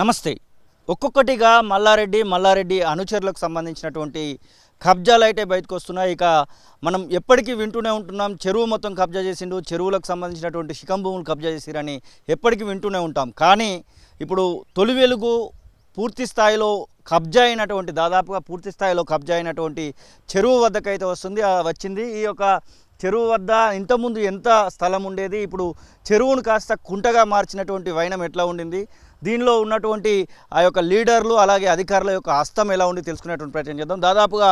నమస్తే ఒక్కొక్కటిగా మల్లారెడ్డి మల్లారెడ్డి అనుచరులకు సంబంధించినటువంటి కబ్జాలు అయితే బయటకు వస్తున్నాయి ఇక మనం ఎప్పటికీ వింటూనే ఉంటున్నాం చెరువు మొత్తం కబ్జా చేసిండు చెరువులకు సంబంధించినటువంటి శిఖం భూములు కబ్జా చేసిరని ఎప్పటికీ వింటూనే ఉంటాం కానీ ఇప్పుడు తొలి వెలుగు పూర్తి స్థాయిలో కబ్జా అయినటువంటి దాదాపుగా పూర్తి స్థాయిలో కబ్జా అయినటువంటి చెరువు వద్దకైతే వస్తుంది వచ్చింది ఈ యొక్క చెరువు వద్ద ఇంతకుముందు ఎంత స్థలం ఉండేది ఇప్పుడు చెరువును కాస్త కుంటగా మార్చినటువంటి వైనం ఎట్లా ఉండింది దీనిలో ఉన్నటువంటి ఆ యొక్క లీడర్లు అలాగే అధికారుల యొక్క హస్తం ఎలా ఉండి తెలుసుకునేటువంటి ప్రయత్నం చేద్దాం దాదాపుగా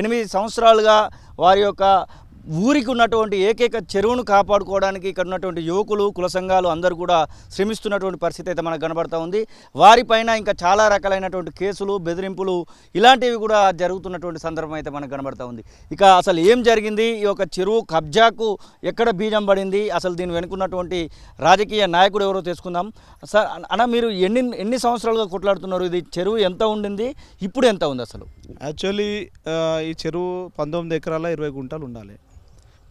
ఎనిమిది సంవత్సరాలుగా వారి యొక్క ఊరికి ఉన్నటువంటి ఏకైక చెరువును కాపాడుకోవడానికి ఇక్కడ ఉన్నటువంటి యువకులు కుల సంఘాలు అందరూ కూడా శ్రమిస్తున్నటువంటి పరిస్థితి అయితే మనకు కనబడతా ఉంది వారిపైన ఇంకా చాలా రకాలైనటువంటి కేసులు బెదిరింపులు ఇలాంటివి కూడా జరుగుతున్నటువంటి సందర్భం అయితే మనకు కనబడతా ఉంది ఇక అసలు ఏం జరిగింది ఈ యొక్క చెరువు కబ్జాకు ఎక్కడ బీజం పడింది అసలు దీని వెనుకున్నటువంటి రాజకీయ నాయకుడు ఎవరో తెలుసుకుందాం సార్ అన్న మీరు ఎన్ని ఎన్ని సంవత్సరాలుగా కొట్లాడుతున్నారు ఇది చెరువు ఎంత ఉండింది ఇప్పుడు ఎంత ఉంది అసలు యాక్చువల్లీ ఈ చెరువు పంతొమ్మిది ఎకరాల ఇరవై గుంటలు ఉండాలి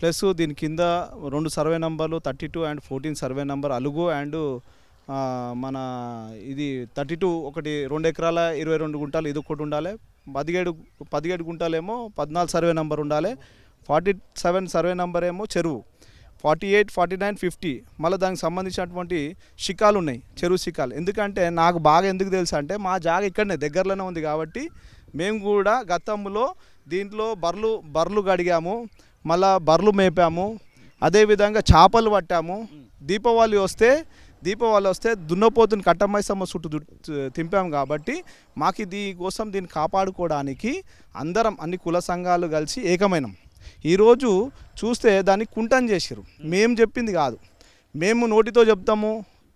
ప్లస్ దీని కింద రెండు సర్వే నంబర్లు thirty two and fourteen survey number అలుగు అండ్ మన ఇది థర్టీ టూ ఒకటి రెండు ఎకరాల ఇరవై రెండు గుంటాలు ఇది ఒకటి ఉండాలి పదిహేడు పదిహేడు గుంటాలేమో పద్నాలుగు సర్వే నంబర్ ఉండాలి ఫార్టీ సెవెన్ సర్వే నంబర్ ఏమో చెరువు forty eight forty nine fifty మళ్ళీ దానికి సంబంధించినటువంటి శిఖాలు ఉన్నాయి చెరువు శిఖాలు ఎందుకంటే నాకు బాగా ఎందుకు తెలుసు అంటే మా జాగ ఇక్కడనే దగ్గరలోనే ఉంది కాబట్టి మేము కూడా గతంలో దీంట్లో బర్లు బర్లు గడిగాము మళ్ళా బర్రెలు మేపాము అదేవిధంగా చేపలు పట్టాము దీపావళి వస్తే దీపావళి వస్తే దున్నపోతుని కట్టమైసమ్మ చుట్టు తింపాము కాబట్టి మాకు దీనికోసం కోసం దీన్ని కాపాడుకోవడానికి అందరం అన్ని కుల సంఘాలు కలిసి ఏకమైనం ఈరోజు చూస్తే దాన్ని కుంటం చేసారు మేము చెప్పింది కాదు మేము నోటితో చెప్తాము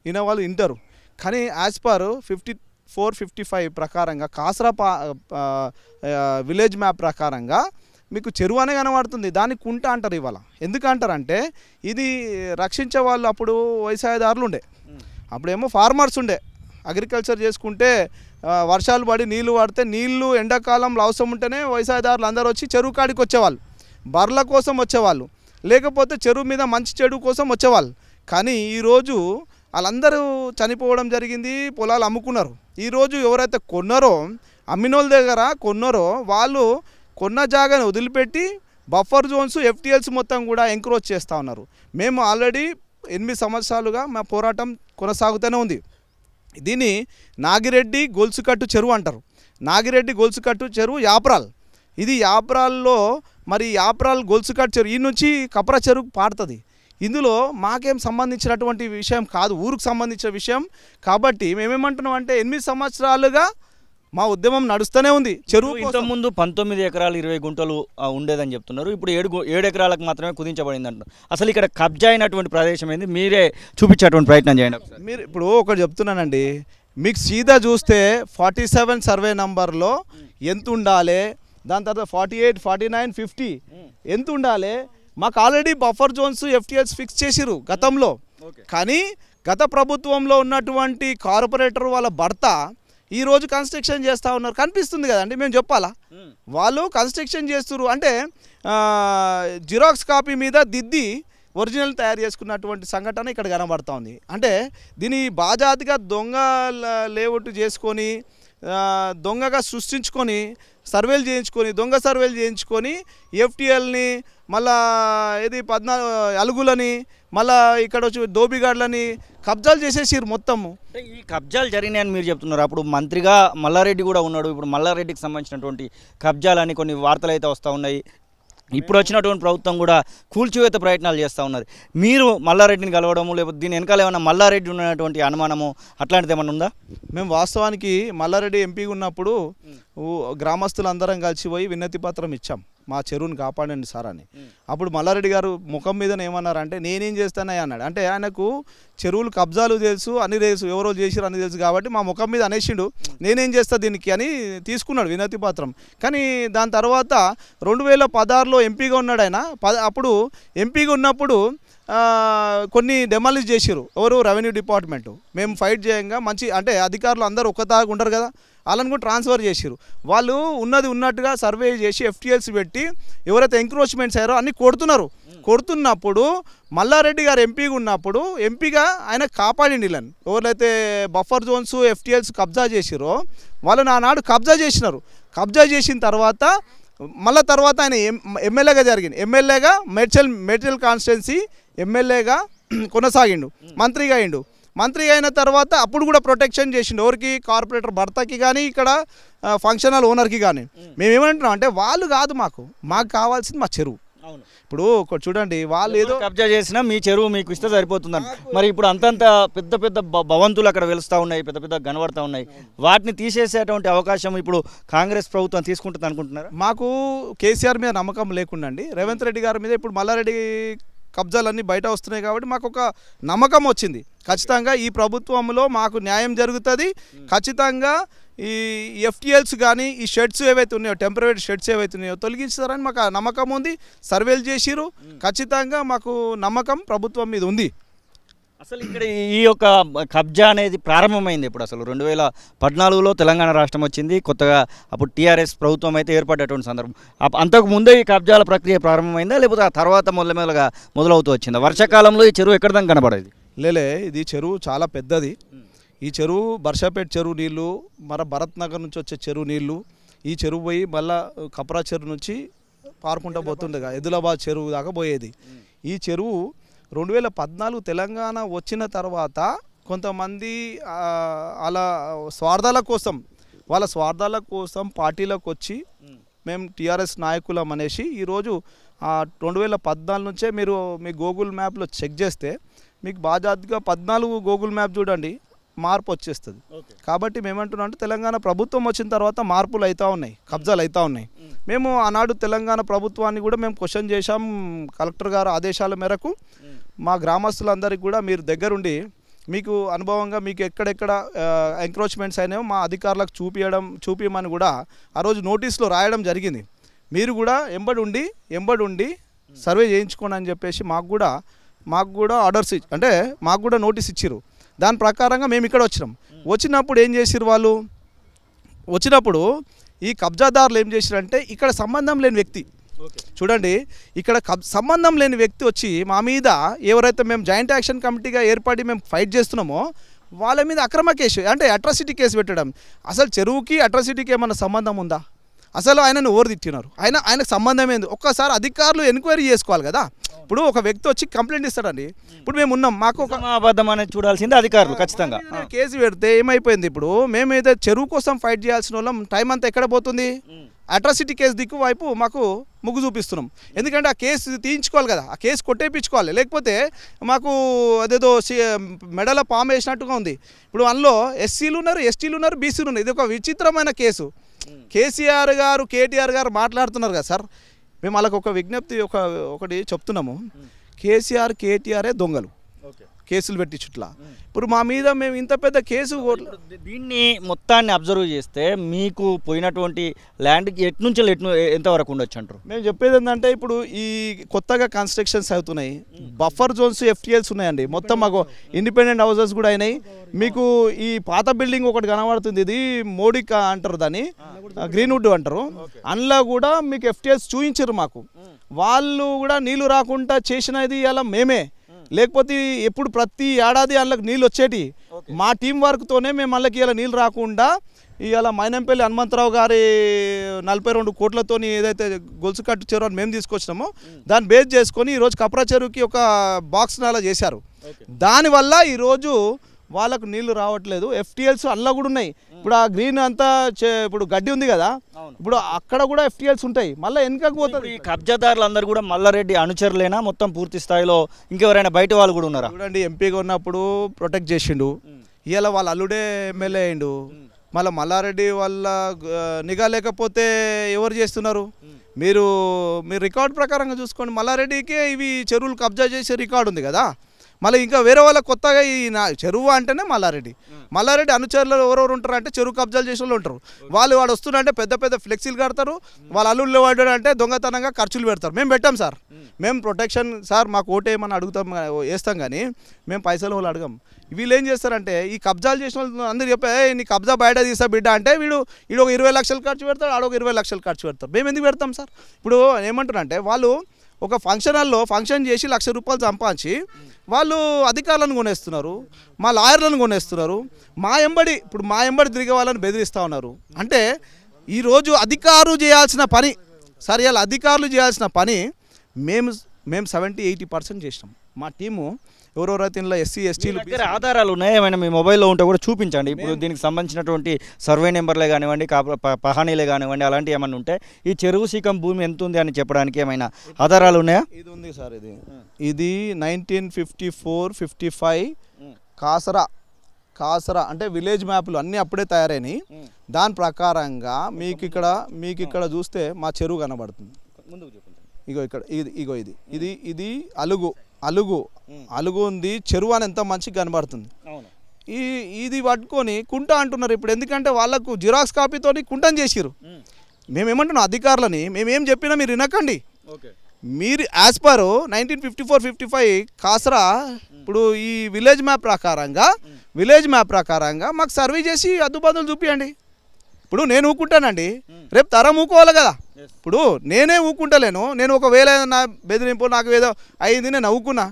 వినే వాళ్ళు వింటారు కానీ as per fifty four fifty five ప్రకారంగా కాసరా విలేజ్ మ్యాప్ ప్రకారంగా మీకు చెరువు అనే కనబడుతుంది దాన్ని కుంట అంటారు ఇవాళ ఎందుకు అంటే ఇది రక్షించే వాళ్ళు అప్పుడు వ్యవసాయదారులు ఉండే అప్పుడేమో ఫార్మర్స్ ఉండే అగ్రికల్చర్ చేసుకుంటే వర్షాలు పడి నీళ్లు పడితే నీళ్లు ఎండాకాలంలో అవసరం ఉంటేనే వ్యవసాయదారులు అందరూ వచ్చి చెరువు కాడికి వచ్చేవాళ్ళు బర్ల కోసం వచ్చేవాళ్ళు లేకపోతే చెరువు మీద మంచి చెడు కోసం వచ్చేవాళ్ళు కానీ ఈరోజు వాళ్ళందరూ చనిపోవడం జరిగింది పొలాలు అమ్ముకున్నారు ఈరోజు ఎవరైతే కొన్నారో అమ్మినోళ్ళ దగ్గర కొన్నారో వాళ్ళు కొన్న జాగాను వదిలిపెట్టి బఫర్ జోన్స్ ఎఫ్టీఎల్స్ మొత్తం కూడా ఎంక్రోచ్ చేస్తూ ఉన్నారు మేము ఆల్రెడీ ఎనిమిది సంవత్సరాలుగా మా పోరాటం కొనసాగుతూనే ఉంది దీన్ని నాగిరెడ్డి గొలుసుకట్టు చెరువు అంటారు నాగిరెడ్డి గొలుసుకట్టు చెరువు యాప్రాల్ ఇది యాప్రాల్లో మరి యాప్రాల్ గొలుసుకట్టు చెరువు ఈ నుంచి కప్ర చెరువు పాడుతుంది ఇందులో మాకేం సంబంధించినటువంటి విషయం కాదు ఊరికి సంబంధించిన విషయం కాబట్టి మేమేమంటున్నాం అంటే ఎనిమిది సంవత్సరాలుగా మా ఉద్యమం నడుస్తూనే ఉంది చెరువు ఇంతకు ముందు పంతొమ్మిది ఎకరాలు ఇరవై గుంటలు ఉండేదని చెప్తున్నారు ఇప్పుడు ఏడు ఏడు ఎకరాలకు మాత్రమే కుదించబడింది అంటున్నారు అసలు ఇక్కడ కబ్జా అయినటువంటి ప్రదేశం ఏంది మీరే చూపించేటువంటి ప్రయత్నం చేయండి మీరు ఇప్పుడు ఒకటి చెప్తున్నానండి మీకు సీదా చూస్తే ఫార్టీ సెవెన్ సర్వే నంబర్లో ఎంత ఉండాలి దాని తర్వాత forty eight forty nine fifty ఎంత ఉండాలి మాకు already buffer zones FTS fix చేసిరు గతంలో కానీ గత ప్రభుత్వంలో ఉన్నటువంటి కార్పొరేటర్ వాళ్ళ భర్త ఈ రోజు కన్స్ట్రక్షన్ చేస్తూ ఉన్నారు కనిపిస్తుంది కదండి మేము చెప్పాలా వాళ్ళు కన్స్ట్రక్షన్ చేస్తురు అంటే జిరాక్స్ కాపీ మీద దిద్ది ఒరిజినల్ తయారు చేసుకున్నటువంటి సంఘటన ఇక్కడ కనబడుతోంది అంటే దీని బాజాతిగా దొంగ లేఅవుట్ చేసుకొని దొంగగా సృష్టించుకొని సర్వేలు చేయించుకొని దొంగ సర్వేలు చేయించుకొని ఎఫ్టీఎల్ని మళ్ళా ఇది పద్నాలుగు అలుగులని మళ్ళా ఇక్కడ వచ్చి దోబిగాడ్లని కబ్జాలు చేసేసారు మొత్తము ఈ కబ్జాలు జరిగినాయని మీరు చెప్తున్నారు అప్పుడు మంత్రిగా మల్లారెడ్డి కూడా ఉన్నాడు ఇప్పుడు మల్లారెడ్డికి సంబంధించినటువంటి కబ్జాలు అని కొన్ని వార్తలు అయితే వస్తూ ఉన్నాయి ఇప్పుడు వచ్చినటువంటి ప్రభుత్వం కూడా కూల్చివేత ప్రయత్నాలు చేస్తూ ఉన్నారు మీరు మల్లారెడ్డిని కలవడము లేకపోతే దీని వెనకాల ఏమైనా మల్లారెడ్డి ఉన్నటువంటి అనుమానము అట్లాంటిది ఏమైనా ఉందా మేము వాస్తవానికి మల్లారెడ్డి ఎంపీగా ఉన్నప్పుడు గ్రామస్తులందరం కలిసిపోయి వినతి పత్రం ఇచ్చాం మా చెరువుని కాపాడండి సార్ అని అప్పుడు మల్లారెడ్డి గారు ముఖం మీద ఏమన్నారంటే నేనేం చేస్తానయ్యా అన్నాడు అంటే ఆయనకు చెరువులు కబ్జాలు తెలుసు అని తెలుసు ఎవరో చేసిరు అని తెలుసు కాబట్టి మా ముఖం మీద అనేసిండు నేనేం చేస్తా దీనికి అని తీసుకున్నాడు వినతి పాత్రం కానీ దాని తర్వాత రెండు వేల పదహారులో ఎంపీగా ఉన్నాడు ఆయన అప్పుడు ఎంపీగా ఉన్నప్పుడు కొన్ని డెమాలిజ్ చేసిరు ఎవరు రెవెన్యూ డిపార్ట్మెంట్ మేము ఫైట్ చేయంగా మంచి అంటే అధికారులు అందరూ ఒక్కదాగా ఉండరు కదా వాళ్ళని కూడా ట్రాన్స్ఫర్ చేసారు వాళ్ళు ఉన్నది ఉన్నట్టుగా సర్వే చేసి ఎఫ్టీఎల్స్ పెట్టి ఎవరైతే ఎంక్రోచ్మెంట్స్ అయ్యారో అన్నీ కొడుతున్నారు కొడుతున్నప్పుడు మల్లారెడ్డి గారు ఎంపీగా ఉన్నప్పుడు ఎంపీగా ఆయన కాపాడి వీళ్ళని ఎవరైతే బఫర్ జోన్స్ ఎఫ్టీఎల్స్ కబ్జా చేసిరో వాళ్ళని ఆనాడు కబ్జా చేసినారు కబ్జా చేసిన తర్వాత మళ్ళీ తర్వాత ఆయన ఎమ్మెల్యేగా జరిగింది ఎమ్మెల్యేగా మెడ్చల్ మెడ్చల్ కాన్స్టిట్యున్సీ ఎమ్మెల్యేగా కొనసాగిండు మంత్రిగా అయిండు మంత్రి అయిన తర్వాత అప్పుడు కూడా ప్రొటెక్షన్ చేసిండు ఎవరికి కార్పొరేటర్ భర్తకి కానీ ఇక్కడ ఫంక్షన్ హాల్ ఓనర్కి కానీ మేమేమంటున్నాం అంటే వాళ్ళు కాదు మాకు మాకు కావాల్సింది మా చెరువు ఇప్పుడు చూడండి వాళ్ళు ఏదో కబ్జా చేసినా మీ చెరువు మీకు ఇస్తే సరిపోతుందండి మరి ఇప్పుడు అంతంత పెద్ద పెద్ద భవంతులు అక్కడ వెలుస్తూ ఉన్నాయి పెద్ద పెద్ద కనబడతా ఉన్నాయి వాటిని తీసేసేటువంటి అవకాశం ఇప్పుడు కాంగ్రెస్ ప్రభుత్వం తీసుకుంటుంది అనుకుంటున్నారు మాకు కేసీఆర్ మీద నమ్మకం లేకుండా రేవంత్ రెడ్డి గారి మీద ఇప్పుడు మల్లారెడ్డి కబ్జాలన్నీ బయట వస్తున్నాయి కాబట్టి మాకు ఒక నమ్మకం వచ్చింది ఖచ్చితంగా ఈ ప్రభుత్వంలో మాకు న్యాయం జరుగుతుంది ఖచ్చితంగా ఈ ఎఫ్టీఎల్స్ కానీ ఈ షెడ్స్ ఏవైతే ఉన్నాయో టెంపరీ షెడ్స్ ఏవైతే ఉన్నాయో తొలగించారని మాకు నమ్మకం ఉంది సర్వేలు చేసిరు ఖచ్చితంగా మాకు నమ్మకం ప్రభుత్వం మీద ఉంది అసలు ఇక్కడ ఈ యొక్క కబ్జా అనేది ప్రారంభమైంది ఇప్పుడు అసలు రెండు వేల పద్నాలుగులో తెలంగాణ రాష్ట్రం వచ్చింది కొత్తగా అప్పుడు టీఆర్ఎస్ ప్రభుత్వం అయితే ఏర్పడేటువంటి సందర్భం అంతకు ముందే ఈ కబ్జాల ప్రక్రియ ప్రారంభమైందా లేకపోతే ఆ తర్వాత మొదలమొదలుగా మొదలవుతూ వచ్చిందా వర్షాకాలంలో ఈ చెరువు ఎక్కడ కనబడేది లేలే ఇది చెరువు చాలా పెద్దది ఈ చెరువు బర్షాపేట చెరువు నీళ్ళు మన భరత్ నగర్ నుంచి వచ్చే చెరువు నీళ్ళు ఈ చెరువు పోయి మళ్ళా కపరా చెరువు నుంచి పారుకుంటా పోతుండగా ఎదులాబాద్ చెరువు దాకా పోయేది ఈ చెరువు రెండు వేల పద్నాలుగు తెలంగాణ వచ్చిన తర్వాత కొంతమంది అలా స్వార్థాల కోసం వాళ్ళ స్వార్థాల కోసం పార్టీలకు వచ్చి మేము టీఆర్ఎస్ నాయకులం అనేసి ఈరోజు రెండు వేల పద్నాలుగు నుంచే మీరు మీ గూగుల్ మ్యాప్లో చెక్ చేస్తే మీకు బాజాద్గా పద్నాలుగు గూగుల్ మ్యాప్ చూడండి మార్పు వచ్చేస్తుంది కాబట్టి మేమంటున్నాం అంటే తెలంగాణ ప్రభుత్వం వచ్చిన తర్వాత మార్పులు అవుతూ ఉన్నాయి కబ్జాలు అవుతూ ఉన్నాయి మేము ఆనాడు తెలంగాణ ప్రభుత్వాన్ని కూడా మేము క్వశ్చన్ చేశాం కలెక్టర్ గారు ఆదేశాల మేరకు మా గ్రామస్తులందరికీ కూడా మీరు దగ్గరుండి మీకు అనుభవంగా మీకు ఎక్కడెక్కడ ఎంక్రోచ్మెంట్స్ అయినాయో మా అధికారులకు చూపించడం చూపించమని కూడా ఆ రోజు నోటీస్లో రాయడం జరిగింది మీరు కూడా ఎంబడి ఉండి ఎంబడి ఉండి సర్వే చేయించుకోండి అని చెప్పేసి మాకు కూడా మాకు కూడా ఆర్డర్స్ అంటే మాకు కూడా నోటీస్ ఇచ్చారు దాని ప్రకారంగా మేము ఇక్కడ వచ్చినాం వచ్చినప్పుడు ఏం చేసిరు వాళ్ళు వచ్చినప్పుడు ఈ కబ్జాదారులు ఏం చేసిరంటే ఇక్కడ సంబంధం లేని వ్యక్తి చూడండి ఇక్కడ సంబంధం లేని వ్యక్తి వచ్చి మా మీద ఎవరైతే మేము జాయింట్ యాక్షన్ కమిటీగా ఏర్పడి మేము ఫైట్ చేస్తున్నామో వాళ్ళ మీద అక్రమ కేసు అంటే అట్రాసిటీ కేసు పెట్టడం అసలు చెరువుకి అట్రాసిటీకి ఏమైనా సంబంధం ఉందా అసలు ఆయనను ఓరు తిట్టినారు ఆయన ఆయనకు సంబంధం ఏంది ఒక్కసారి అధికారులు ఎంక్వైరీ చేసుకోవాలి కదా ఇప్పుడు ఒక వ్యక్తి వచ్చి కంప్లైంట్ ఇస్తాడండి ఇప్పుడు మేము ఉన్నాం మాకు ఒక అబద్ధం అనేది చూడాల్సింది అధికారులు ఖచ్చితంగా కేసు పెడితే ఏమైపోయింది ఇప్పుడు మేమైతే చెరువు కోసం ఫైట్ చేయాల్సిన వాళ్ళం టైం అంతా ఎక్కడ పోతుంది అట్రాసిటీ కేసు దిక్కు వైపు మాకు ముగ్గు చూపిస్తున్నాం ఎందుకంటే ఆ కేసు తీయించుకోవాలి కదా ఆ కేసు కొట్టేపించుకోవాలి లేకపోతే మాకు అదేదో మెడల పామ్ వేసినట్టుగా ఉంది ఇప్పుడు అందులో ఎస్సీలు ఉన్నారు ఎస్టీలు ఉన్నారు బీసీలు ఉన్నారు ఇది ఒక విచిత్రమైన కేసు కేసీఆర్ గారు కేటీఆర్ గారు మాట్లాడుతున్నారు కదా సార్ మేము వాళ్ళకు ఒక విజ్ఞప్తి ఒక ఒకటి చెప్తున్నాము కేసీఆర్ కేటీఆర్ఏ దొంగలు కేసులు పెట్టించుట్లా ఇప్పుడు మా మీద మేము ఇంత పెద్ద కేసు దీన్ని మొత్తాన్ని అబ్జర్వ్ చేస్తే మీకు పోయినటువంటి ల్యాండ్ ఎటు నుంచి ఎటు ఎంతవరకు ఉండొచ్చు అంటారు మేము చెప్పేది ఏంటంటే ఇప్పుడు ఈ కొత్తగా కన్స్ట్రక్షన్స్ అవుతున్నాయి బఫర్ జోన్స్ ఎఫ్టీఎల్స్ ఉన్నాయండి మొత్తం మాకు ఇండిపెండెంట్ హౌసెస్ కూడా అయినాయి మీకు ఈ పాత బిల్డింగ్ ఒకటి కనబడుతుంది ఇది మోడీ అంటారు దాన్ని గ్రీన్వుడ్ అంటారు అందులో కూడా మీకు ఎఫ్టీఎల్స్ చూపించారు మాకు వాళ్ళు కూడా నీళ్లు రాకుండా చేసినది అలా మేమే లేకపోతే ఎప్పుడు ప్రతి ఏడాది వాళ్ళకి నీళ్ళు వచ్చేటి మా టీం వర్క్తోనే మేము వాళ్ళకి ఇలా నీళ్ళు రాకుండా ఇవాళ మైనంపల్లి హనుమంతరావు గారి నలభై రెండు కోట్లతో ఏదైతే గొలుసు కట్టు చెరువు అని మేము తీసుకొచ్చినామో దాన్ని బేస్ చేసుకొని ఈరోజు కప్రా చెరువుకి ఒక బాక్స్ అలా చేశారు దానివల్ల ఈరోజు వాళ్ళకు నీళ్లు రావట్లేదు ఎఫ్టీఎల్స్ అల్లా కూడా ఉన్నాయి ఇప్పుడు ఆ గ్రీన్ అంతా ఇప్పుడు గడ్డి ఉంది కదా ఇప్పుడు అక్కడ కూడా ఎఫ్టీఎల్స్ ఉంటాయి మళ్ళీ వెనుకకు పోతుంది ఈ కబ్జాదారులందరూ కూడా మల్లారెడ్డి అనుచరులేనా మొత్తం పూర్తి స్థాయిలో ఇంకెవరైనా బయట వాళ్ళు కూడా ఉన్నారా చూడండి ఎంపీగా ఉన్నప్పుడు ప్రొటెక్ట్ చేసిండు ఇవాళ వాళ్ళ అల్లుడే ఎమ్మెల్యే అయిండు మళ్ళీ మల్లారెడ్డి వాళ్ళ నిఘా లేకపోతే ఎవరు చేస్తున్నారు మీరు మీ రికార్డ్ ప్రకారంగా చూసుకోండి మల్లారెడ్డికే ఇవి చెరువులు కబ్జా చేసే రికార్డు ఉంది కదా మళ్ళీ ఇంకా వేరే వాళ్ళకి కొత్తగా ఈ చెరువు అంటేనే మల్లారెడ్డి మల్లారెడ్డి అనుచరులు ఎవరెవరు ఉంటారు అంటే చెరువు కబ్జాలు చేసిన ఉంటారు వాళ్ళు వాడు వస్తున్నారంటే పెద్ద పెద్ద ఫ్లెక్సీలు కడతారు వాళ్ళు అల్లుళ్ళు వాడు అంటే దొంగతనంగా ఖర్చులు పెడతారు మేము పెట్టాం సార్ మేము ప్రొటెక్షన్ సార్ మాకు ఓటేయమని అడుగుతాం వేస్తాం కానీ మేము పైసలు వాళ్ళు అడగం వీళ్ళు ఏం చేస్తారంటే ఈ కబ్జాలు చేసిన వాళ్ళు అందరు చెప్పే నీ కబ్జా బయట తీసా బిడ్డ అంటే వీడు వీడు ఒక ఇరవై లక్షలు ఖర్చు పెడతాడు ఆడొక ఇరవై లక్షలు ఖర్చు పెడతారు మేము ఎందుకు పెడతాం సార్ ఇప్పుడు ఏమంటారంటే వాళ్ళు ఒక ఫంక్షన్ హాల్లో ఫంక్షన్ చేసి లక్ష రూపాయలు సంపాదించి వాళ్ళు అధికారులను కొనేస్తున్నారు మా లాయర్లను కొనేస్తున్నారు మా ఎంబడి ఇప్పుడు మా ఎంబడి తిరిగే వాళ్ళని బెదిరిస్తూ ఉన్నారు అంటే ఈరోజు అధికారులు చేయాల్సిన పని సరే అధికారులు చేయాల్సిన పని మేము మేము సెవెంటీ ఎయిటీ పర్సెంట్ చేసినాం మా టీము ఎవరెవరైతే ఇందులో ఎస్సీ ఎస్టీలు దగ్గర ఆధారాలు ఉన్నాయేమైనా మీ మొబైల్లో ఉంటే కూడా చూపించండి ఇప్పుడు దీనికి సంబంధించినటువంటి సర్వే నెంబర్లే కానివ్వండి పహానీలే కానివ్వండి అలాంటివి ఏమైనా ఉంటే ఈ చెరువు శీకం భూమి ఎంత ఉంది అని చెప్పడానికి ఏమైనా ఆధారాలు ఉన్నాయా ఇది ఉంది సార్ ఇది ఇది nineteen fifty four fifty five Kasara Kasara అంటే విలేజ్ మ్యాప్లు అన్నీ అప్పుడే తయారైనాయి దాని ప్రకారంగా మీకు ఇక్కడ మీకు ఇక్కడ చూస్తే మా చెరువు కనబడుతుంది ఇగో ఇక్కడ ఇది ఇగో ఇది ఇది ఇది అలుగు అలుగు అలుగు ఉంది చెరువు అని ఎంత మంచిగా కనబడుతుంది ఈ ఇది పట్టుకొని కుంట అంటున్నారు ఇప్పుడు ఎందుకంటే వాళ్ళకు జిరాక్స్ కాపీతో కుంటం చేసిరు మేమేమంటున్నాం అధికారులని మేమేం చెప్పినా మీరు వినకండి మీరు as per nineteen fifty four fifty five Kasara ఇప్పుడు ఈ విలేజ్ మ్యాప్ ప్రకారంగా విలేజ్ మ్యాప్ ప్రకారంగా మాకు సర్వే చేసి అద్దుబాదులు చూపియండి ఇప్పుడు నేను ఊకుంటానండి రేపు తరం ఊకోవాలి కదా ఇప్పుడు నేనే ఊకుంటలేను నేను ఒకవేళ ఏదన్నా బెదిరింపు నాకు ఏదో అయింది నేను ఊకున్నా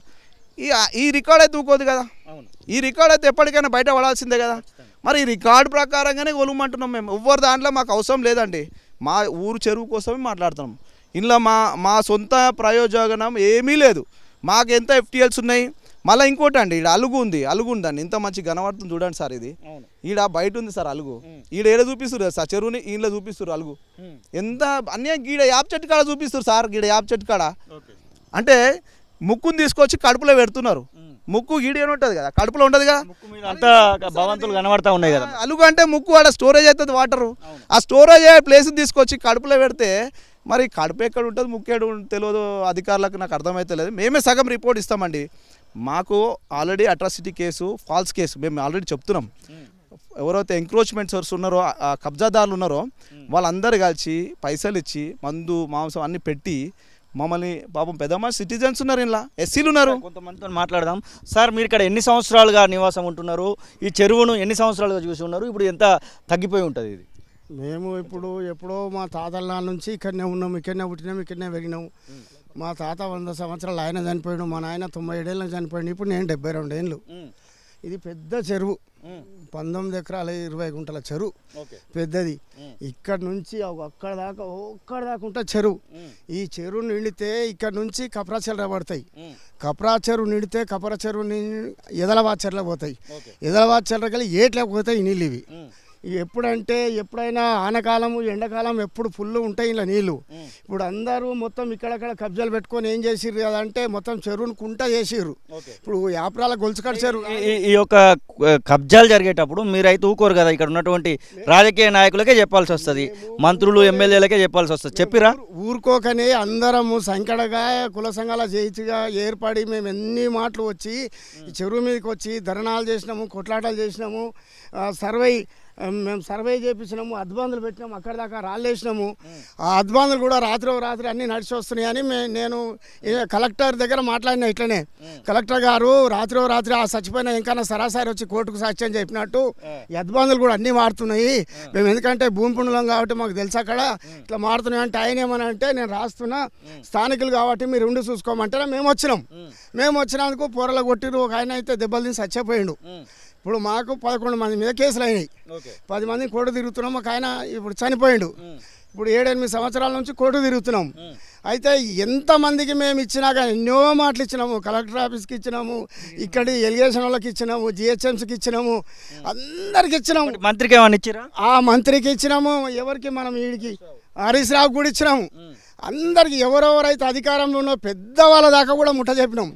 ఈ ఈ రికార్డ్ అయితే ఊకోదు కదా ఈ రికార్డ్ అయితే ఎప్పటికైనా బయట పడాల్సిందే కదా మరి ఈ రికార్డు ప్రకారంగానే కొలుమంటున్నాం మేము ఎవ్వరు దాంట్లో మాకు అవసరం లేదండి మా ఊరు చెరువు కోసమే మాట్లాడుతున్నాం ఇంట్లో మా మా సొంత ప్రయోజనం ఏమీ లేదు మాకు ఎంత ఎఫ్టీఎల్స్ ఉన్నాయి మళ్ళీ ఇంకోటి అండి ఈడ అలుగు ఉంది అలుగు ఉందండి ఇంత మంచి ఘనవర్తం చూడండి సార్ ఇది ఈడ బయట ఉంది సార్ అలుగు ఈడ ఏడ చూపిస్తారు సార్ చెరువుని ఈయనలో చూపిస్తారు అలుగు ఎంత అన్యాయం ఈడ యాప్ చెట్టు కాడ చూపిస్తారు సార్ ఈడ యాప్ చెట్టు కాడ అంటే ముక్కుని తీసుకొచ్చి కడుపులో పెడుతున్నారు ముక్కు గీడియని ఉంటుంది కదా కడుపులో ఉండదు కదా భవంతులు కనబడతా ఉన్నాయి కదా అలుగు అంటే ముక్కు ఆడ స్టోరేజ్ అవుతుంది వాటర్ ఆ స్టోరేజ్ అయ్యే ప్లేస్ తీసుకొచ్చి కడుపులో పెడితే మరి కడుపు ఎక్కడ ఉంటుంది ముక్కు ఎక్కడ తెలియదు అధికారులకు నాకు అర్థమైతే లేదు మేమే సగం రిపోర్ట్ ఇస్తామండి మాకు already atrocity case false case మేము ఆల్రెడీ చెప్తున్నాం ఎవరైతే ఎంక్రోచ్మెంట్ సోర్స్ ఉన్నారో కబ్జాదారులు ఉన్నారో వాళ్ళందరూ కలిసి పైసలు ఇచ్చి మందు మాంసం అన్ని పెట్టి మమ్మల్ని పాపం పెద్ద మంది సిటిజన్స్ ఉన్నారు ఇలా ఎస్సీలు ఉన్నారు కొంతమందితో మాట్లాడదాం సార్ మీరు ఇక్కడ ఎన్ని సంవత్సరాలుగా నివాసం ఉంటున్నారు ఈ చెరువును ఎన్ని సంవత్సరాలుగా చూసి ఉన్నారు ఇప్పుడు ఎంత తగ్గిపోయి ఉంటుంది ఇది మేము ఇప్పుడు ఎప్పుడో మా తాతల నుంచి ఇక్కడనే ఉన్నాము ఇక్కడనే పుట్టినాము ఇక్కడనే పెరిగినాము మా తాత వంద సంవత్సరాలు ఆయన చనిపోయాడు మా నాయన తొంభై ఏడేళ్ళు చనిపోయాడు ఇప్పుడు నేను డెబ్బై రెండు ఏళ్ళు ఇది పెద్ద చెరువు పంతొమ్మిది ఎకరాల ఇరవై గుంటల చెరువు పెద్దది ఇక్కడ నుంచి అక్కడ దాకా ఒక్కడ దాకా ఉంటే చెరువు ఈ చెరువు నిండితే ఇక్కడ నుంచి కపరా చెరువు పడతాయి కపరా చెరువు నిండితే కపరా చెరువు ఎదలవాచర్లకు పోతాయి ఎదలవాచర్లకు వెళ్ళి ఏట్లకు పోతాయి నీళ్ళు ఇవి ఎప్పుడంటే ఎప్పుడైనా ఆనకాలము ఎండాకాలం ఎప్పుడు ఫుల్ ఉంటాయి ఇలా నీళ్ళు ఇప్పుడు అందరూ మొత్తం ఇక్కడక్కడ కబ్జాలు పెట్టుకొని ఏం చేసిర్రు అంటే మొత్తం చెరువును కుంట చేసిర్రు ఇప్పుడు యాప్రాల గొలుసుకడ చెరువు ఈ యొక్క కబ్జాలు జరిగేటప్పుడు మీరైతే ఊకోరు కదా ఇక్కడ ఉన్నటువంటి రాజకీయ నాయకులకే చెప్పాల్సి వస్తుంది మంత్రులు ఎమ్మెల్యేలకే చెప్పాల్సి వస్తుంది చెప్పిరా ఊరుకోకనే అందరము సంకడగా కుల సంఘాల చేయిగా ఏర్పడి మేము ఎన్ని మాటలు వచ్చి చెరువు మీదకి వచ్చి ధర్నాలు చేసినాము కొట్లాటలు చేసినాము సర్వే మేము సర్వే చేపించినాము అద్వాందులు పెట్టినాము అక్కడ దాకా రాళ్ళేసినాము ఆ అద్వాందులు కూడా రాత్రి రాత్రి అన్నీ నడిచి వస్తున్నాయని నేను కలెక్టర్ దగ్గర మాట్లాడినా ఇట్లనే కలెక్టర్ గారు రాత్రి రాత్రి ఆ చచ్చిపోయిన ఇంకా సరాసరి వచ్చి కోర్టుకు సాక్ష్యం చెప్పినట్టు అద్వాందులు కూడా అన్నీ మారుతున్నాయి మేము ఎందుకంటే భూమి పుణ్యులం కాబట్టి మాకు తెలుసు అక్కడ ఇట్లా మారుతున్నాయి అంటే ఆయన ఏమని అంటే నేను రాస్తున్నా స్థానికులు కాబట్టి మీరు ఉండి చూసుకోమంటారా మేము వచ్చినాం మేము వచ్చినందుకు పొరల కొట్టిరు ఒక ఆయన అయితే దెబ్బలు తీసి చచ్చిపోయిండు ఇప్పుడు మాకు పదకొండు మంది మీద కేసులు అయినాయి పది మంది కోర్టు తిరుగుతున్నాం మాకు ఆయన ఇప్పుడు చనిపోయిండు ఇప్పుడు ఏడెనిమిది సంవత్సరాల నుంచి కోర్టు తిరుగుతున్నాం అయితే ఎంతమందికి మేము ఇచ్చినాక ఎన్నో మాటలు ఇచ్చినాము కలెక్టర్ ఆఫీస్కి ఇచ్చినాము ఇక్కడ ఎలిగేషన్ వాళ్ళకి ఇచ్చినాము జిహెచ్ఎంసీకి ఇచ్చినాము అందరికి ఇచ్చినాము మంత్రికి ఏమైనా ఇచ్చినా ఆ మంత్రికి ఇచ్చినాము ఎవరికి మనం వీడికి హరీష్ రావు కూడా ఇచ్చినాము అందరికి ఎవరెవరైతే అధికారంలో ఉన్న పెద్దవాళ్ళ దాకా కూడా ముట్ట చెప్పినాము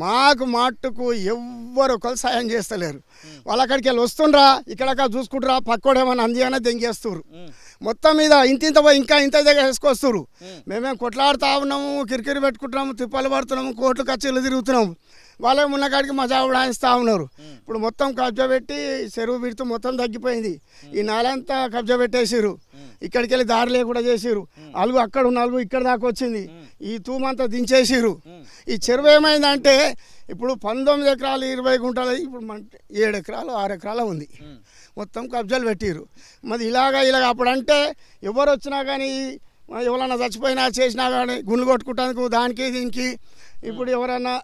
మాకు మట్టుకు ఎవ్వరు ఒకళ్ళు సాయం చేస్తలేరు వాళ్ళు అక్కడికి వెళ్ళి వస్తుండ్రా ఇక్కడ చూసుకుంటారా పక్కోడేమన్నా అందియన దెంగేస్తారు మొత్తం మీద ఇంత ఇంత ఇంకా ఇంత దగ్గర వేసుకొస్తారు మేమేం కొట్లాడుతూ ఉన్నాము కిరికిరి పెట్టుకుంటున్నాము తిప్పలు పడుతున్నాము కోట్లు ఖర్చులు తిరుగుతున్నాము వాళ్ళే ఉన్న కాడికి మజా ఉడాయిస్తూ ఉన్నారు ఇప్పుడు మొత్తం కబ్జా పెట్టి చెరువు విడుతూ మొత్తం తగ్గిపోయింది ఈ నాలంతా కబ్జా పెట్టేసారు ఇక్కడికి వెళ్ళి దారి లేకుండా చేసారు అలుగు అక్కడ ఉన్న అలుగు ఇక్కడ దాకా వచ్చింది ఈ తూమంతా దించేసారు ఈ చెరువు ఏమైందంటే ఇప్పుడు పంతొమ్మిది ఎకరాలు ఇరవై గుంటలు ఇప్పుడు మన ఏడు ఎకరాలు ఆరు ఎకరాలు ఉంది మొత్తం కబ్జాలు పెట్టారు మరి ఇలాగ ఇలాగ అప్పుడంటే ఎవరు వచ్చినా కానీ ఎవరన్నా చచ్చిపోయినా చేసినా కానీ గుండ్లు కొట్టుకుంటానికి దానికి దీనికి ఇప్పుడు ఎవరన్నా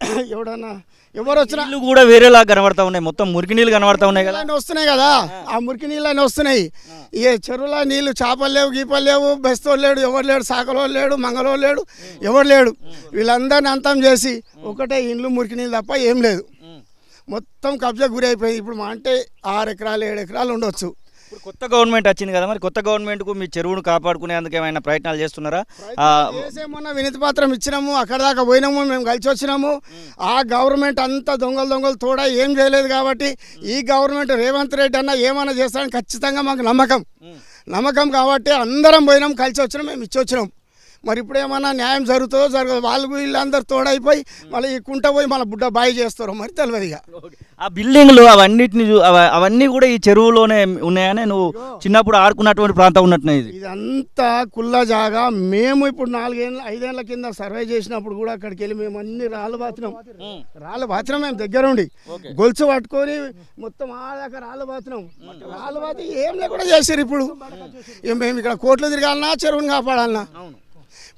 ఎవడన్నా ఎవరు వచ్చిన కూడా వేరేలా కనబడతా ఉన్నాయి మొత్తం మురికి నీళ్ళు కనబడతా ఉన్నాయి కదా వస్తున్నాయి కదా ఆ మురికి నీళ్ళు వస్తున్నాయి ఏ చెరువులో నీళ్ళు చేపలు లేవు గీపలు లేవు బెస్తో లేడు ఎవరు లేడు సాకలో లేడు మంగళో లేడు ఎవరు లేడు వీళ్ళందరిని అంతం చేసి ఒకటే ఇండ్లు మురికి నీళ్ళు తప్ప ఏం లేదు మొత్తం కబ్జా అయిపోయింది ఇప్పుడు మా అంటే ఆరు ఎకరాలు ఏడు ఎకరాలు ఉండొచ్చు ఇప్పుడు కొత్త గవర్నమెంట్ వచ్చింది కదా మరి కొత్త గవర్నమెంట్కు మీ చెరువును కాపాడుకునేందుకు ఏమైనా ప్రయత్నాలు చేస్తున్నారా ఏమన్నా వినతి పత్రం ఇచ్చినాము అక్కడ దాకా పోయినాము మేము కలిసి వచ్చినాము ఆ గవర్నమెంట్ అంతా దొంగలు దొంగలు తోడా ఏం చేయలేదు కాబట్టి ఈ గవర్నమెంట్ రేవంత్ రెడ్డి అన్న ఏమైనా చేస్తారని ఖచ్చితంగా మాకు నమ్మకం నమ్మకం కాబట్టి అందరం పోయినాం కలిసి వచ్చినాం మేము ఇచ్చి వచ్చినాం మరి ఇప్పుడు ఏమన్నా న్యాయం జరుగుతుందో జరగదు వాళ్ళు వీళ్ళందరూ తోడైపోయి మళ్ళీ ఈ కుంట పోయి మన బుడ్డ బాయి చేస్తారు మరి తెలియదుగా ఆ బిల్డింగ్లు అవన్నిటిని అవన్నీ కూడా ఈ చెరువులోనే ఉన్నాయని నువ్వు చిన్నప్పుడు ఆడుకున్నటువంటి ప్రాంతం ఉన్నట్టు ఇది ఇదంతా కుల్ల జాగా మేము ఇప్పుడు నాలుగేళ్ళ ఐదేళ్ల కింద సర్వే చేసినప్పుడు కూడా అక్కడికి వెళ్ళి మేము అన్ని రాళ్ళు బాత్రం రాళ్ళు బాత్రం మేము దగ్గరుండి గొలుసు పట్టుకొని మొత్తం ఆడాక రాళ్ళు బాతినాం రాళ్ళు బాతి ఏం లేకుండా చేశారు ఇప్పుడు మేము ఇక్కడ కోట్లు తిరగాలన్నా చెరువుని కాపాడాలన్నా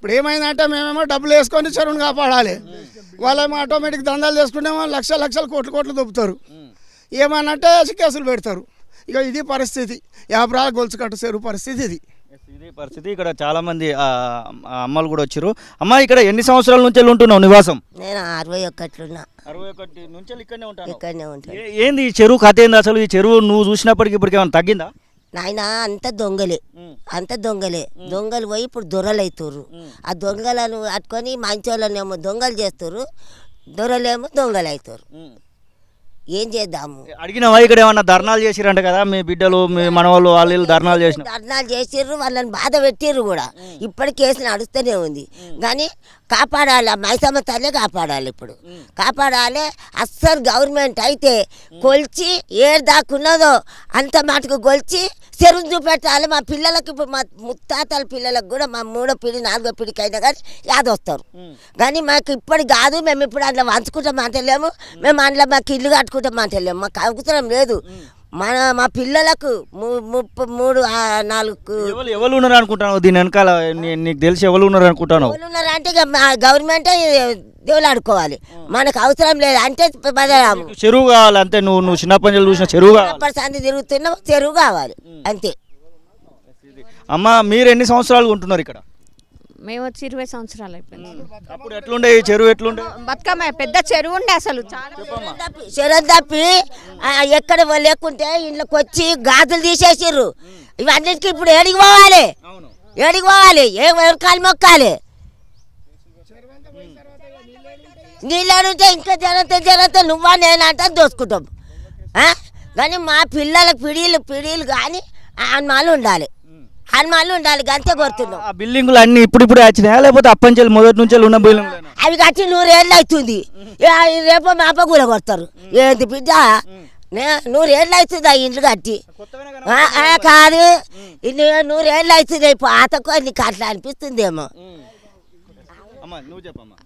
ఇప్పుడు ఏమైందంటే మేమేమో డబ్బులు వేసుకొని చెరువును కాపాడాలి వాళ్ళేమో ఆటోమేటిక్ దందాలు చేసుకుంటేమో లక్ష లక్షలు కోట్లు కోట్లు దొబ్బుతారు ఏమనంటే కేసులు పెడతారు ఇక ఇది పరిస్థితి యాభరాలు గొలుచుకట్టు చెరువు పరిస్థితి ఇది ఇదే పరిస్థితి ఇక్కడ చాలా మంది అమ్మలు కూడా వచ్చారు అమ్మ ఇక్కడ ఎన్ని సంవత్సరాల నుంచి ఉంటున్నావు నివాసం నేను అరవై ఒకటిలున్నా అరవై ఒకటి నుంచి ఇక్కడనే ఉంటాను ఇక్కడనే ఉంటాను ఏంది ఈ చెరువు కథ ఏంది అసలు ఈ చెరువు నువ్వు చూసినప్పటికి ఇప్పటికేమైనా తగ్గిందా నాయన అంత దొంగలే అంత దొంగలే దొంగలు పోయి ఇప్పుడు దొరలైతురు ఆ దొంగలను అట్టుకొని మంచోళ్ళనేమో దొంగలు చేస్తారు దొరలేమో దొంగలు అవుతారు ఏం చేద్దాము అడిగినవా ఇక్కడ ఏమన్నా ధర్నాలు చేసిరంట కదా మీ బిడ్డలు మీ మనవాళ్ళు వాళ్ళు ధర్నాలు చేసిన ధర్నాలు చేసిర్రు వాళ్ళని బాధ పెట్టిర్రు కూడా ఇప్పటి నడుస్తూనే ఉంది కానీ కాపాడాలి మైసమ్మ తల్లే కాపాడాలి ఇప్పుడు కాపాడాలి అస్సలు గవర్నమెంట్ అయితే కొలిచి ఏది దాకున్నదో అంత మాటకు కొలిచి చెరువు చూపెట్టాలి మా పిల్లలకి ఇప్పుడు మా ముత్తాతల పిల్లలకు కూడా మా మూడో పిడి నాలుగో పిడికి అయినా కానీ యాదొస్తారు కానీ మాకు ఇప్పటి కాదు మేము ఇప్పుడు అందులో వంచుకుంటాం అంటలేము మేము అందులో మాకు ఇల్లు కట్టుకుంటాం అంటలేము మాకు అవసరం లేదు మన మా పిల్లలకు ముప్పై మూడు నాలుగు ఎవరు ఉన్నారు అనుకుంటాను దీని వెనకాల నీకు తెలిసి ఎవరు ఉన్నారు అనుకుంటాను ఎవరు ఉన్నారు అంటే గవర్నమెంటే దేవులాడుకోవాలి మనకు అవసరం లేదు అంటే చెరువు కావాలి అంతే నువ్వు నువ్వు చిన్నప్పటి నుంచి చూసిన చెరువు కావాలి తిరుగుతున్నావు చెరువు కావాలి అంతే అమ్మ మీరు ఎన్ని సంవత్సరాలు ఉంటున్నారు ఇక్కడ మేము వచ్చి ఇరవై సంవత్సరాలు అయిపోయింది అప్పుడు ఎట్లుండే చెరువు బతుకమ్మ పెద్ద చెరువు ఉండే అసలు చెరువు తప్పి ఎక్కడ లేకుంటే ఇంట్లోకి వచ్చి గాజులు తీసేసారు ఇవన్నీ ఇప్పుడు ఏడికి పోవాలి ఏడికి పోవాలి ఏ ఎవరికాలు మొక్కాలి నీళ్ళనుంటే ఇంకా జనంత జనంత నువ్వా నేనంటే దోసుకుంటాం కానీ మా పిల్లలకు పిడీలు పిడీలు కానీ అనుమాలు ఉండాలి హనుమాన్లు ఉండాలి అంతే కోరుతున్నాం ఆ బిల్డింగ్లు అన్ని ఇప్పుడు ఇప్పుడు వచ్చినాయా లేకపోతే అప్పంచెల్లి మొదటి నుంచి ఉన్న బిల్డింగ్ అవి కట్టి నూరేళ్ళు అవుతుంది ఏ, రేపో మా అప్ప కూర కొడతారు ఏంటి బిడ్డ నే- నూరేళ్ళు అవుతుంది ఆ ఇండ్లు కట్టి ఆ, కాదు ఇన్ని నూరేళ్ళు అవుతుంది పాతకు అన్ని అట్లా అనిపిస్తుందేమో ఏమో చెప్పమ్మా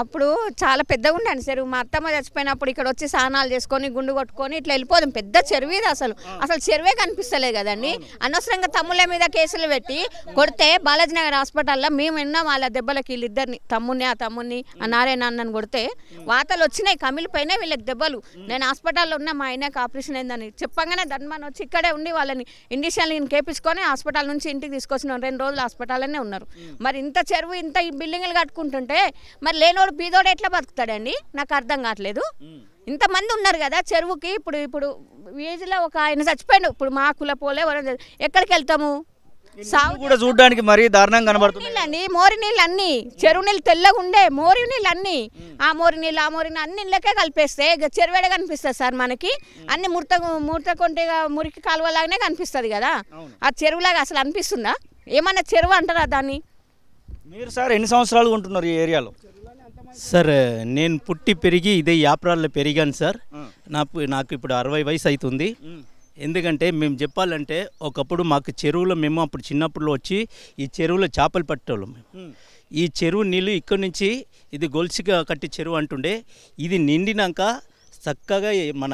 అప్పుడు చాలా పెద్దగా ఉండండి చెరువు మా అత్తమ్మ చచ్చిపోయినప్పుడు ఇక్కడ వచ్చి స్నానాలు చేసుకొని గుండు కొట్టుకొని ఇట్లా వెళ్ళిపోదాం పెద్ద చెరువు ఇది అసలు అసలు చెరువే కనిపిస్తలేదు కదండి అనవసరంగా తమ్ముళ్ళ మీద కేసులు పెట్టి కొడితే బాలాజీనగర్ హాస్పిటల్లో మేము విన్నాం వాళ్ళ దెబ్బలకి వీళ్ళిద్దరిని తమ్ముని ఆ తమ్ముని ఆ నారాయణ అన్నని కొడితే వాతలు వచ్చినాయి కమిలిపోయినాయి వీళ్ళకి దెబ్బలు నేను హాస్పిటల్లో ఉన్న మా ఆయనకు ఆపరేషన్ అయిందని చెప్పగానే ధన్మాన్ వచ్చి ఇక్కడే ఉండి వాళ్ళని ఇండిషన్లు కేపించుకొని హాస్పిటల్ నుంచి ఇంటికి తీసుకొచ్చిన రెండు రోజులు హాస్పిటల్లోనే ఉన్నారు మరి ఇంత చెరువు ఇంత బిల్డింగ్లు కట్టుకుంటుంటే మరి లేని లేనోడు బీదోడు ఎట్లా బతుకుతాడండి నాకు అర్థం కావట్లేదు ఇంతమంది ఉన్నారు కదా చెరువుకి ఇప్పుడు ఇప్పుడు వీధిలో ఒక ఆయన చచ్చిపోయాడు ఇప్పుడు మా కుల పోలే ఎక్కడికి వెళ్తాము సాగు కూడా చూడడానికి మరీ దారుణంగా కనబడుతుంది అండి మోరి నీళ్ళు అన్ని చెరువు నీళ్ళు తెల్లగా ఉండే మోరి నీళ్ళు అన్ని ఆ మోరి నీళ్ళు ఆ మోరి అన్ని ఇళ్ళకే కలిపేస్తే చెరువేడ కనిపిస్తుంది సార్ మనకి అన్ని ముడత ముడత కొంటగా మురికి కాలువలాగానే కనిపిస్తుంది కదా ఆ చెరువులాగా అసలు అనిపిస్తుందా ఏమన్నా చెరువు అంటారా దాన్ని మీరు సార్ ఎన్ని సంవత్సరాలు ఉంటున్నారు ఈ ఏరియాలో సార్ నేను పుట్టి పెరిగి ఇదే యాప్రాల్లో పెరిగాను సార్ నాకు నాకు ఇప్పుడు అరవై వయసు అవుతుంది ఎందుకంటే మేము చెప్పాలంటే ఒకప్పుడు మాకు చెరువులో మేము అప్పుడు చిన్నప్పుడు వచ్చి ఈ చెరువులో చేపలు పట్టేవాళ్ళం మేము ఈ చెరువు నీళ్ళు ఇక్కడి నుంచి ఇది గొలుసుగా కట్టి చెరువు అంటుండే ఇది నిండినాక చక్కగా మన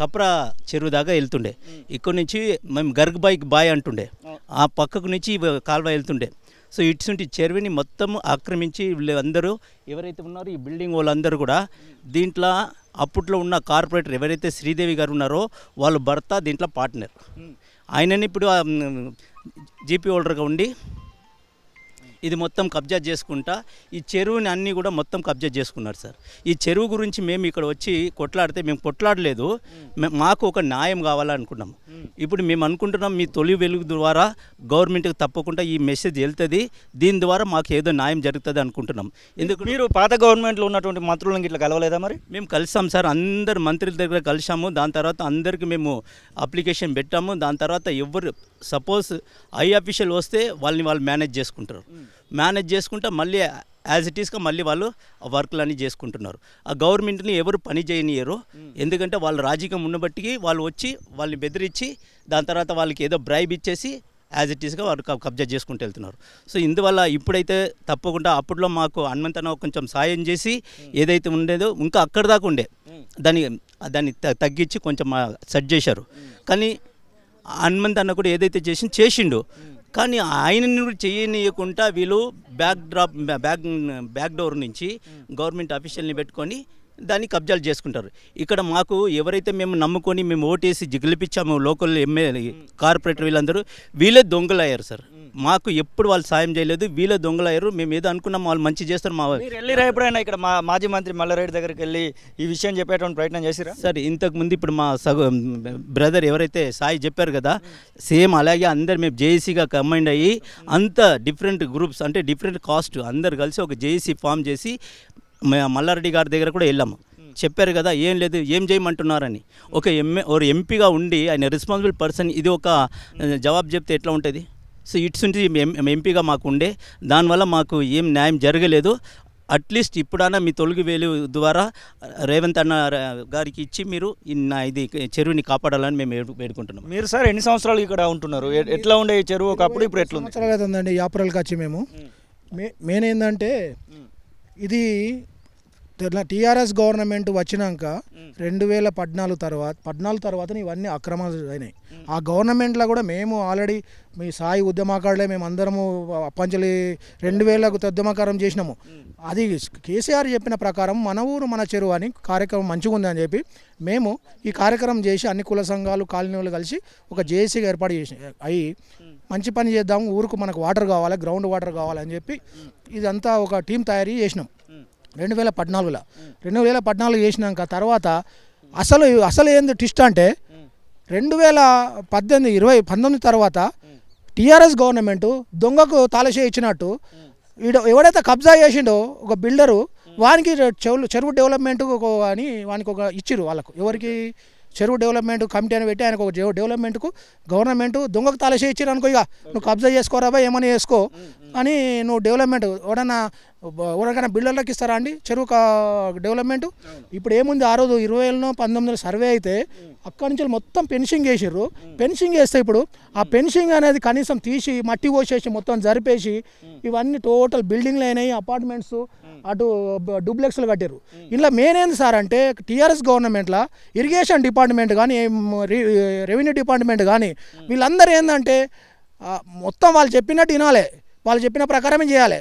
కప్రా చెరువు దాకా వెళ్తుండే ఇక్కడి నుంచి మేము గర్గ్బాయికి బాయ్ బాయ్ అంటుండే ఆ పక్కకు నుంచి కాలువ వెళ్తుండే సో ఇటువంటి చెరువుని మొత్తం ఆక్రమించి అందరూ ఎవరైతే ఉన్నారో ఈ బిల్డింగ్ వాళ్ళందరూ కూడా దీంట్లో అప్పట్లో ఉన్న కార్పొరేటర్ ఎవరైతే శ్రీదేవి గారు ఉన్నారో వాళ్ళ భర్త దీంట్లో పార్ట్నర్ ఆయనని ఇప్పుడు జీపీ హోల్డర్గా ఉండి ఇది మొత్తం కబ్జా చేసుకుంటా ఈ చెరువుని అన్నీ కూడా మొత్తం కబ్జా చేసుకున్నారు సార్ ఈ చెరువు గురించి మేము ఇక్కడ వచ్చి కొట్లాడితే మేము కొట్లాడలేదు మాకు ఒక న్యాయం కావాలనుకున్నాము ఇప్పుడు మేము అనుకుంటున్నాం మీ తొలి వెలుగు ద్వారా గవర్నమెంట్కి తప్పకుండా ఈ మెసేజ్ వెళ్తుంది దీని ద్వారా మాకు ఏదో న్యాయం జరుగుతుంది అనుకుంటున్నాం ఎందుకు మీరు పాత గవర్నమెంట్లో ఉన్నటువంటి మంత్రులను ఇట్లా కలవలేదా మరి మేము కలిసాం సార్ అందరు మంత్రుల దగ్గర కలిసాము దాని తర్వాత అందరికీ మేము అప్లికేషన్ పెట్టాము దాని తర్వాత ఎవరు సపోజ్ ఐ ఆఫీషియల్ వస్తే వాళ్ళని వాళ్ళు మేనేజ్ చేసుకుంటారు మేనేజ్ చేసుకుంటే మళ్ళీ యాజ్ ఇట్ ఈస్గా మళ్ళీ వాళ్ళు వర్క్లు అన్నీ చేసుకుంటున్నారు ఆ గవర్నమెంట్ని ఎవరు పని చేయనియరు ఎందుకంటే వాళ్ళు రాజకీయం ఉన్నబట్టికి వాళ్ళు వచ్చి వాళ్ళని బెదిరించి దాని తర్వాత వాళ్ళకి ఏదో బ్రైబ్ ఇచ్చేసి యాజ్ ఇట్ ఈస్గా వారు కబ్జా చేసుకుంటూ వెళ్తున్నారు సో ఇందువల్ల ఇప్పుడైతే తప్పకుండా అప్పట్లో మాకు హనుమంతన కొంచెం సాయం చేసి ఏదైతే ఉండేదో ఇంకా అక్కడ దాకా ఉండే దాన్ని దాన్ని తగ్గించి కొంచెం సెట్ చేశారు కానీ హనుమంతన్న కూడా ఏదైతే చేసి చేసిండు కానీ ఆయన చేయనీయకుండా వీళ్ళు back drop back back door నుంచి గవర్నమెంట్ అఫీషియల్ని పెట్టుకొని దాన్ని కబ్జాలు చేసుకుంటారు ఇక్కడ మాకు ఎవరైతే మేము నమ్ముకొని మేము ఓటేసి జిగిలిపించామో లోకల్ ఎమ్మెల్యే కార్పొరేటర్ వీళ్ళందరూ వీళ్ళే దొంగలయ్యారు సార్ మాకు ఎప్పుడు వాళ్ళు సాయం చేయలేదు వీళ్ళు దొంగలయ్యారు మేము ఏదో అనుకున్నాం వాళ్ళు మంచి చేస్తారు మా వెళ్ళి ఎప్పుడైనా ఇక్కడ మా మాజీ మంత్రి మల్లారెడ్డి దగ్గరికి వెళ్ళి ఈ విషయం చెప్పేటువంటి ప్రయత్నం చేశారు సార్ ఇంతకు ముందు ఇప్పుడు మా సగ బ్రదర్ ఎవరైతే సాయి చెప్పారు కదా సేమ్ అలాగే అందరు మేము జేఏసీగా కమైండ్ అయ్యి అంత డిఫరెంట్ గ్రూప్స్ అంటే డిఫరెంట్ కాస్ట్ అందరు కలిసి ఒక జేఏసీ ఫామ్ చేసి మల్లారెడ్డి గారి దగ్గర కూడా వెళ్ళాము చెప్పారు కదా ఏం లేదు ఏం చేయమంటున్నారని ఒక ఎంఏ ఒక ఎంపీగా ఉండి ఆయన రెస్పాన్సిబుల్ పర్సన్ ఇది ఒక జవాబు చెప్తే ఎట్లా ఉంటుంది సో ఇట్స్ నుంచి ఎంపీగా మాకు ఉండే దానివల్ల మాకు ఏం న్యాయం జరగలేదు అట్లీస్ట్ ఇప్పుడన్నా మీ తొలగి వేలు ద్వారా రేవంత్ అన్న గారికి ఇచ్చి మీరు ఇది చెరువుని కాపాడాలని మేము వేడుకుంటున్నాం మీరు సార్ ఎన్ని సంవత్సరాలు ఇక్కడ ఉంటున్నారు ఎట్లా ఉండే ఈ చెరువు ఒకప్పుడు ఇప్పుడు ఎట్లా సంవత్సరాలు అవుతుందండి ఏప్రిల్కి వచ్చి మేము మెయిన్ ఏంటంటే ఇది టీఆర్ఎస్ గవర్నమెంట్ వచ్చినాక రెండు వేల పద్నాలుగు తర్వాత పద్నాలుగు తర్వాత ఇవన్నీ అక్రమాలు అయినాయి ఆ గవర్నమెంట్లో కూడా మేము ఆల్రెడీ మీ సాయి ఉద్యమాకారులే మేము అందరము పంచలి రెండు వేలకు ఉద్యమకారం చేసినాము అది కేసీఆర్ చెప్పిన ప్రకారం మన ఊరు మన చెరువు అని కార్యక్రమం మంచిగా ఉందని చెప్పి మేము ఈ కార్యక్రమం చేసి అన్ని కుల సంఘాలు కాలనీలు కలిసి ఒక జేసీగా ఏర్పాటు చేసి అయ్యి మంచి పని చేద్దాము ఊరుకు మనకు వాటర్ కావాలి గ్రౌండ్ వాటర్ కావాలని చెప్పి ఇదంతా ఒక టీం తయారీ చేసినాం రెండు వేల పద్నాలుగులో రెండు వేల పద్నాలుగు చేసినాక తర్వాత అసలు అసలు ఏంది ట్విస్ట్ అంటే రెండు వేల పద్దెనిమిది ఇరవై పంతొమ్మిది తర్వాత టీఆర్ఎస్ గవర్నమెంట్ దొంగకు తలసే ఇచ్చినట్టు వీడు ఎవడైతే కబ్జా చేసిండో ఒక బిల్డరు వానికి చెవులు చెరువు డెవలప్మెంట్ అని వానికి ఒక ఇచ్చిరు వాళ్ళకు ఎవరికి చెరువు డెవలప్మెంట్ కమిటీ అని పెట్టి ఆయనకు ఒక డెవలప్మెంట్కు గవర్నమెంట్ దొంగకు తలసే ఇచ్చారు అనుకో ఇక నువ్వు కబ్జా చేసుకోరా ఏమైనా చేసుకో అని నువ్వు డెవలప్మెంట్ ఎవడన్నా ఎవరికైనా బిల్డర్లకు ఇస్తారా అండి చెరువు డెవలప్మెంట్ ఇప్పుడు ఏముంది ఆ రోజు ఇరవై ఏళ్ళనో పంతొమ్మిది సర్వే అయితే అక్కడి నుంచి మొత్తం పెన్షింగ్ వేసారు పెన్షింగ్ వేస్తే ఇప్పుడు ఆ పెన్షింగ్ అనేది కనీసం తీసి మట్టి పోసేసి మొత్తం జరిపేసి ఇవన్నీ టోటల్ బిల్డింగ్లు అయినాయి అపార్ట్మెంట్స్ అటు డూప్లెక్స్లు కట్టారు ఇలా మెయిన్ ఏంది సార్ అంటే టీఆర్ఎస్ గవర్నమెంట్లో ఇరిగేషన్ డిపార్ట్మెంట్ కానీ రెవెన్యూ డిపార్ట్మెంట్ కానీ వీళ్ళందరూ ఏంటంటే మొత్తం వాళ్ళు చెప్పినట్టు వినాలే వాళ్ళు చెప్పిన ప్రకారమే చేయాలి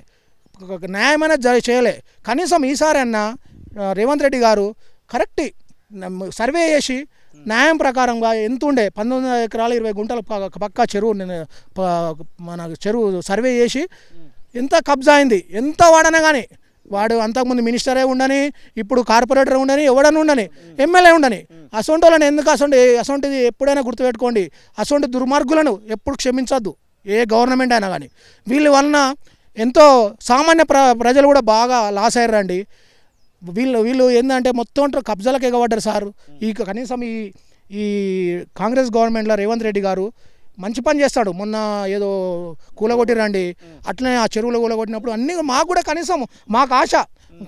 న్యాయమైన చేయలే కనీసం ఈసారి అన్న రేవంత్ రెడ్డి గారు కరెక్ట్ సర్వే చేసి న్యాయం ప్రకారంగా ఎంత ఉండే పంతొమ్మిది వందల ఎకరాలు ఇరవై గుంటల పక్కా చెరువు మన చెరువు సర్వే చేసి ఎంత కబ్జా అయింది ఎంత వాడనా కానీ వాడు అంతకుముందు మినిస్టరే ఉండని ఇప్పుడు కార్పొరేటర్ ఉండని ఎవడని ఉండని ఎమ్మెల్యే ఉండని అసొంటి వాళ్ళని ఎందుకు అసొంటి అసొంటిది ఎప్పుడైనా గుర్తుపెట్టుకోండి అసొంటి దుర్మార్గులను ఎప్పుడు క్షమించొద్దు ఏ గవర్నమెంట్ అయినా కానీ వీళ్ళ వలన ఎంతో సామాన్య ప్ర ప్రజలు కూడా బాగా లాస్ అయ్యారండి వీళ్ళు వీళ్ళు ఏంటంటే మొత్తం కబ్జాలకు ఎగబడ్డారు సార్ ఈ కనీసం ఈ ఈ కాంగ్రెస్ గవర్నమెంట్లో రేవంత్ రెడ్డి గారు మంచి పని చేస్తాడు మొన్న ఏదో కూలగొట్టిరండి అట్లనే ఆ చెరువులో కూలగొట్టినప్పుడు అన్నీ మాకు కూడా కనీసం మాకు ఆశ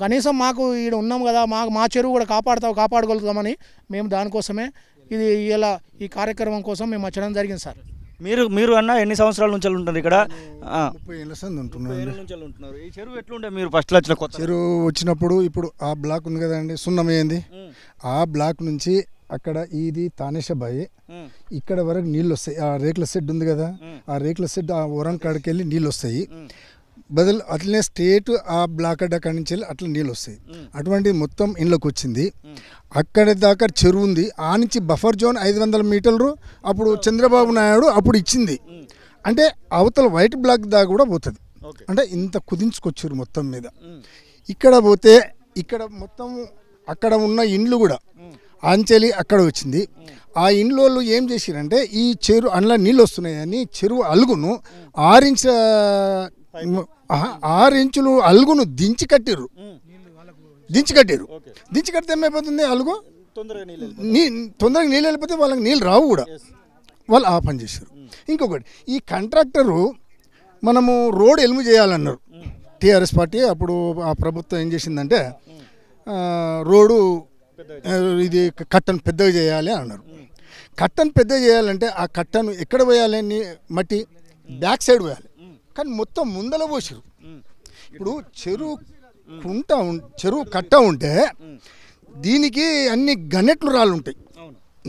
కనీసం మాకు ఈడ ఉన్నాం కదా మాకు మా చెరువు కూడా కాపాడుతావు కాపాడగలుగుతామని మేము దానికోసమే ఇది ఇలా ఈ కార్యక్రమం కోసం మేము వచ్చడం జరిగింది సార్ మీరు మీరు అన్న ఎన్ని సంవత్సరాల నుంచి ఉంటారు ఇక్కడ చెరువు వచ్చినప్పుడు ఇప్పుడు ఆ బ్లాక్ ఉంది కదండి సున్నమేంది ఆ బ్లాక్ నుంచి అక్కడ ఇది తానేషబాయి ఇక్కడ వరకు నీళ్ళు వస్తాయి ఆ రేకుల షెడ్ ఉంది కదా ఆ రేకుల షెడ్ ఆ వరం కాడికి వెళ్ళి నీళ్ళు వస్తాయి బదులు అట్లనే స్టేట్ ఆ బ్లాక్ అడ్డ అక్కడి నుంచి వెళ్ళి అట్లా నీళ్ళు వస్తాయి అటువంటి మొత్తం ఇండ్లకు వచ్చింది అక్కడ దాకా చెరువు ఉంది ఆ నుంచి బఫర్ జోన్ ఐదు వందల మీటర్లు అప్పుడు చంద్రబాబు నాయుడు అప్పుడు ఇచ్చింది అంటే అవతల వైట్ బ్లాక్ దాకా కూడా పోతుంది అంటే ఇంత కుదించుకొచ్చారు మొత్తం మీద ఇక్కడ పోతే ఇక్కడ మొత్తం అక్కడ ఉన్న ఇండ్లు కూడా ఆంచలి అక్కడ వచ్చింది ఆ ఇండ్ల వాళ్ళు ఏం చేసిరంటే ఈ చెరువు అందులో నీళ్ళు వస్తున్నాయని చెరువు అలుగును ఆరించ ఆరు ఇంచులు అలుగును దించి కట్టిర్రు దించి కట్టిర్రు దించి కడితే ఏమైపోతుంది అలుగు నీ తొందరగా నీళ్ళు వెళ్ళిపోతే వాళ్ళకి నీళ్ళు రావు కూడా వాళ్ళు ఆ పని చేశారు ఇంకొకటి ఈ కాంట్రాక్టరు మనము రోడ్ ఎలుము చేయాలన్నారు టీఆర్ఎస్ పార్టీ అప్పుడు ఆ ప్రభుత్వం ఏం చేసిందంటే రోడ్డు ఇది కట్టను పెద్దగా చేయాలి అన్నారు కట్టను పెద్దగా చేయాలంటే ఆ కట్టను ఎక్కడ పోయాలని మట్టి బ్యాక్ సైడ్ పోయాలి కానీ మొత్తం ముందల పోసారు ఇప్పుడు చెరువు కుంట చెరువు కట్ట ఉంటే దీనికి అన్ని గన్నెట్లు రాళ్ళు ఉంటాయి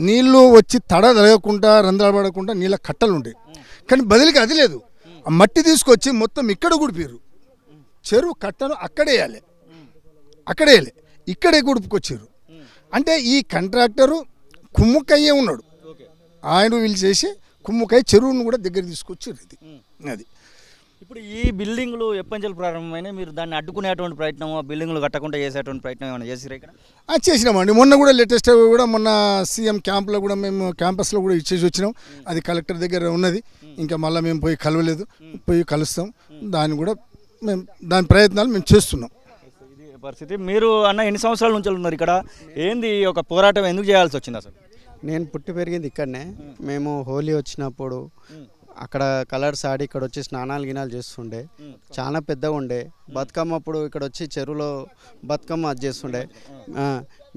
నీళ్లు వచ్చి తడ తడగకుండా రంధ్రాలు పడకుండా నీళ్ళ కట్టలు ఉంటాయి కానీ బదిలీకి అది లేదు ఆ మట్టి తీసుకొచ్చి మొత్తం ఇక్కడ గుడిపారు చెరువు కట్టను అక్కడేయాలి అక్కడేయాలి ఇక్కడే గుడుపుకొచ్చారు అంటే ఈ కంట్రాక్టరు కుమ్ముకయ్యే ఉన్నాడు ఆయన వీళ్ళు చేసి కుమ్ముకయ్య చెరువును కూడా దగ్గర తీసుకొచ్చారు ఇది అది ఇప్పుడు ఈ బిల్డింగ్లు ఎప్పటి నుంచి ప్రారంభమైన మీరు దాన్ని అడ్డుకునేటువంటి ప్రయత్నం ఆ బిల్డింగ్లు కట్టకుండా చేసేటువంటి ప్రయత్నం ఏమైనా చేసిరా ఇక్కడ చేసినామండి మొన్న కూడా లేటెస్ట్ కూడా మొన్న సీఎం క్యాంప్లో కూడా మేము క్యాంపస్లో కూడా ఇచ్చేసి వచ్చినాం అది కలెక్టర్ దగ్గర ఉన్నది ఇంకా మళ్ళీ మేము పోయి కలవలేదు పోయి కలుస్తాం దాన్ని కూడా మేము దాని ప్రయత్నాలు మేము చేస్తున్నాం పరిస్థితి మీరు అన్న ఎన్ని సంవత్సరాల నుంచి ఉన్నారు ఇక్కడ ఏంది ఒక పోరాటం ఎందుకు చేయాల్సి వచ్చింది అసలు నేను పుట్టి పెరిగింది ఇక్కడనే మేము హోలీ వచ్చినప్పుడు అక్కడ కలర్స్ ఆడి ఇక్కడ వచ్చి స్నానాలు గినాలు చేస్తుండే చాలా పెద్దగా ఉండే బతుకమ్మ అప్పుడు ఇక్కడ వచ్చి చెరువులో బతుకమ్మ అది చేస్తుండే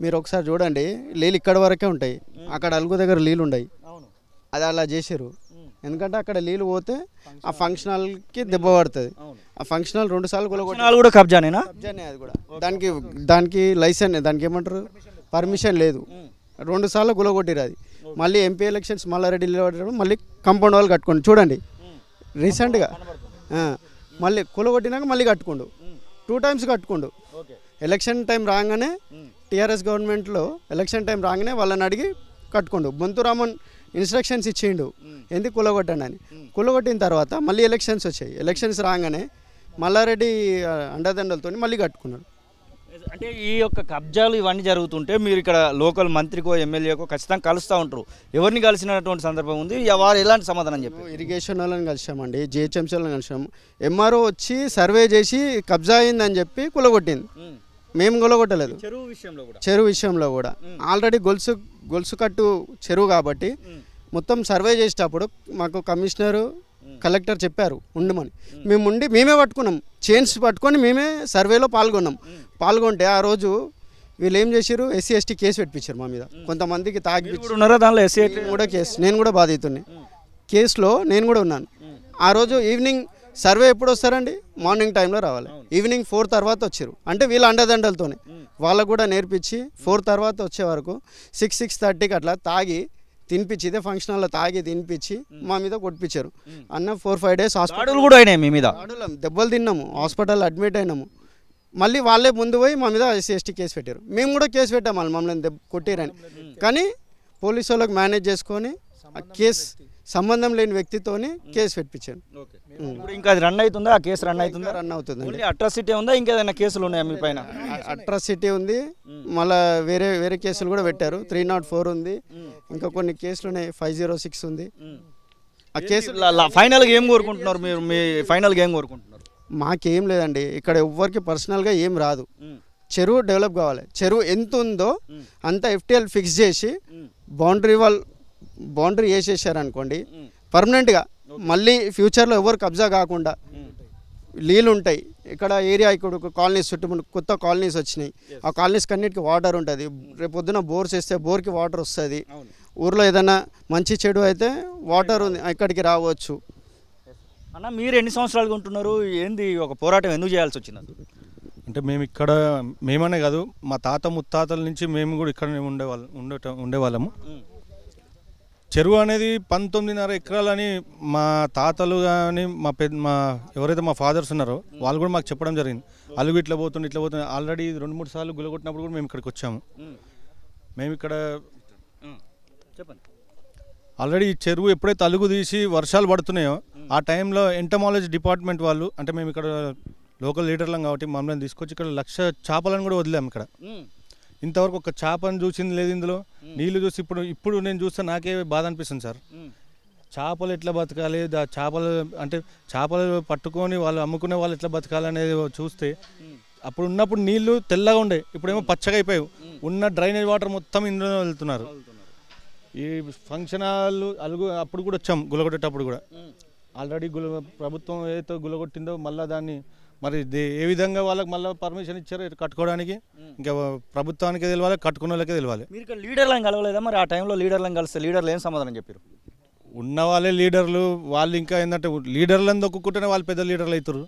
మీరు ఒకసారి చూడండి నీళ్ళు ఇక్కడ వరకే ఉంటాయి అక్కడ అలుగు దగ్గర నీళ్ళు ఉండయి అది అలా చేశారు ఎందుకంటే అక్కడ నీళ్ళు పోతే ఆ ఫంక్షనల్కి దెబ్బ పడుతుంది ఆ ఫంక్షనల్ రెండు సార్లు కూడా కబ్జానేనా కబ్జానే అది కూడా దానికి దానికి లైసెన్స్ దానికి ఏమంటారు పర్మిషన్ లేదు రెండు సార్లు గులగొట్టిరు అది మళ్ళీ ఎంపీ ఎలక్షన్స్ మల్లారెడ్డిలో మళ్ళీ కంపౌండ్ వాళ్ళు కట్టుకోండి చూడండి రీసెంట్గా hmm. మళ్ళీ కొలగొట్టినాక మళ్ళీ కట్టుకోండు టూ hmm. టైమ్స్ కట్టుకోండు ఎలక్షన్ టైం రాగానే hmm. టీఆర్ఎస్ గవర్నమెంట్లో ఎలక్షన్ టైం రాగానే వాళ్ళని అడిగి కట్టుకోండు రామన్ ఇన్స్ట్రక్షన్స్ ఇచ్చిండు ఎందుకు కులగొట్టండి అని కులగొట్టిన తర్వాత మళ్ళీ ఎలక్షన్స్ వచ్చాయి ఎలక్షన్స్ రాగానే మల్లారెడ్డి అండదండలతో మళ్ళీ కట్టుకున్నాడు అంటే ఈ యొక్క కబ్జాలు ఇవన్నీ జరుగుతుంటే మీరు ఇక్కడ లోకల్ మంత్రికో ఎమ్మెల్యేకో ఖచ్చితంగా కలుస్తూ ఉంటారు ఎవరిని కలిసినటువంటి సందర్భం ఉంది వారు ఎలాంటి సమాధానం చెప్పి ఇరిగేషన్ వాళ్ళని కలిసామండి జిహెచ్ఎంసీ వాళ్ళని కలిసాము ఎంఆర్ఓ వచ్చి సర్వే చేసి కబ్జా అయిందని చెప్పి కులగొట్టింది మేము గొలగొట్టలేదు చెరువు విషయంలో కూడా చెరువు విషయంలో కూడా ఆల్రెడీ గొలుసు గొలుసు కట్టు చెరువు కాబట్టి మొత్తం సర్వే చేసేటప్పుడు మాకు కమిషనరు కలెక్టర్ చెప్పారు ఉండమని మేము ఉండి మేమే పట్టుకున్నాం చైన్స్ పట్టుకొని మేమే సర్వేలో పాల్గొన్నాం పాల్గొంటే ఆ రోజు వీళ్ళు ఏం చేశారు ఎస్సీ ఎస్టీ కేసు పెట్టించారు మా మీద కొంతమందికి తాగి ఉన్నారా దానిలో ఎస్సీ కూడా కేసు నేను కూడా బాధితున్నాయి కేసులో నేను కూడా ఉన్నాను ఆ రోజు ఈవినింగ్ సర్వే ఎప్పుడు వస్తారండి మార్నింగ్ టైంలో రావాలి ఈవినింగ్ ఫోర్ తర్వాత వచ్చారు అంటే వీళ్ళ అండదండలతోనే వాళ్ళకు కూడా నేర్పించి ఫోర్ తర్వాత వచ్చే వరకు సిక్స్ సిక్స్ థర్టీకి అట్లా తాగి తినిపించి ఇదే ఫంక్షన్ హాల్లో తాగి తినిపించి మా మీద కొట్టించారు అన్న ఫోర్ ఫైవ్ డేస్ హాస్పిటల్ కూడా అయినాయి మీ మీద దెబ్బలు తిన్నాము హాస్పిటల్ అడ్మిట్ అయినాము మళ్ళీ వాళ్ళే ముందు పోయి మా మీద ఎస్సీ కేసు పెట్టారు మేము కూడా కేసు పెట్టాము వాళ్ళు మమ్మల్ని కొట్టారని కానీ పోలీసు వాళ్ళకి మేనేజ్ చేసుకొని కేసు సంబంధం లేని వ్యక్తితోని కేసు పెట్టించాను ఇంకా అది రన్ అవుతుందా ఆ కేసు రన్ అవుతుందా రన్ అవుతుంది అట్రాసిటీ ఉందా ఇంకేదైనా కేసులు ఉన్నాయా మీ పైన అట్రాసిటీ ఉంది మళ్ళీ వేరే వేరే కేసులు కూడా పెట్టారు త్రీ ఫోర్ ఉంది ఇంకా కొన్ని కేసులు ఉన్నాయి ఫైవ్ జీరో సిక్స్ ఉంది ఆ కేసు ఫైనల్గా ఏం కోరుకుంటున్నారు మీరు మీ ఫైనల్గా ఏం కోరుకుంటున్నారు మాకేం లేదండి ఇక్కడ ఎవ్వరికి పర్సనల్గా ఏం రాదు చెరువు డెవలప్ కావాలి చెరువు ఎంత ఉందో అంత ఎఫ్టీఎల్ ఫిక్స్ చేసి బౌండరీ వాల్ బౌండరీ వేసేసారనుకోండి పర్మనెంట్గా మళ్ళీ ఫ్యూచర్లో ఎవరు కబ్జా కాకుండా నీళ్ళు ఉంటాయి ఇక్కడ ఏరియా ఇక్కడ కాలనీస్ చుట్టూ కొత్త కాలనీస్ వచ్చినాయి ఆ కాలనీస్ కన్నిటికి వాటర్ ఉంటుంది రేపు పొద్దున బోర్స్ వేస్తే బోర్కి వాటర్ వస్తుంది ఊర్లో ఏదైనా మంచి చెడు అయితే వాటర్ ఇక్కడికి రావచ్చు అన్న మీరు ఎన్ని సంవత్సరాలుగా ఉంటున్నారు ఏంది ఒక పోరాటం ఎందుకు చేయాల్సి వచ్చింది అంటే మేము ఇక్కడ మేమనే కాదు మా తాత ముత్తాతల నుంచి మేము కూడా ఇక్కడనే ఉండేవాళ్ళం ఉండే ఉండేవాళ్ళము చెరువు అనేది పంతొమ్మిదిన్నర ఎకరాలని మా తాతలు కానీ మా పెద్ద మా ఎవరైతే మా ఫాదర్స్ ఉన్నారో వాళ్ళు కూడా మాకు చెప్పడం జరిగింది అలుగు ఇట్లా పోతుంది ఇట్లా పోతుంది ఆల్రెడీ రెండు మూడు సార్లు గులగొట్టినప్పుడు కూడా మేము ఇక్కడికి వచ్చాము మేము ఇక్కడ చెప్పండి ఆల్రెడీ చెరువు ఎప్పుడైతే అలుగు తీసి వర్షాలు పడుతున్నాయో ఆ టైంలో ఎంటమాలజీ డిపార్ట్మెంట్ వాళ్ళు అంటే మేము ఇక్కడ లోకల్ లీడర్లం కాబట్టి మమ్మల్ని తీసుకొచ్చి ఇక్కడ లక్ష చేపలను కూడా వదిలాము ఇక్కడ ఇంతవరకు ఒక చేపను చూసింది లేదు ఇందులో నీళ్లు చూసి ఇప్పుడు ఇప్పుడు నేను చూస్తే నాకే బాధ అనిపిస్తుంది సార్ చేపలు ఎట్లా బతకాలి దా చేపలు అంటే చేపలు పట్టుకొని వాళ్ళు అమ్ముకునే వాళ్ళు ఎట్లా బతకాలి అనేది చూస్తే అప్పుడు ఉన్నప్పుడు నీళ్లు తెల్లగా ఉండే ఇప్పుడేమో పచ్చగా అయిపోయాయి ఉన్న డ్రైనేజ్ వాటర్ మొత్తం ఇందులో వెళ్తున్నారు ఈ ఫంక్షన్ హాల్ అలుగు అప్పుడు కూడా వచ్చాం గులగొట్టేటప్పుడు కూడా ఆల్రెడీ గుల ప్రభుత్వం ఏదైతే గులగొట్టిందో మళ్ళీ దాన్ని మరి ఏ విధంగా వాళ్ళకి మళ్ళీ పర్మిషన్ ఇచ్చారు కట్టుకోవడానికి ఇంకా ప్రభుత్వానికి తెలియాలి కట్టుకున్న వాళ్ళకే తెలియాలి మీరు లీడర్లను కలవలేదా మరి ఆ టైంలో లీడర్లను కలిస్తే లీడర్లు ఏం సమాధానం చెప్పారు ఉన్న వాళ్ళే లీడర్లు వాళ్ళు ఇంకా ఏంటంటే లీడర్లను దొక్కుంటేనే వాళ్ళు పెద్ద లీడర్లు అవుతారు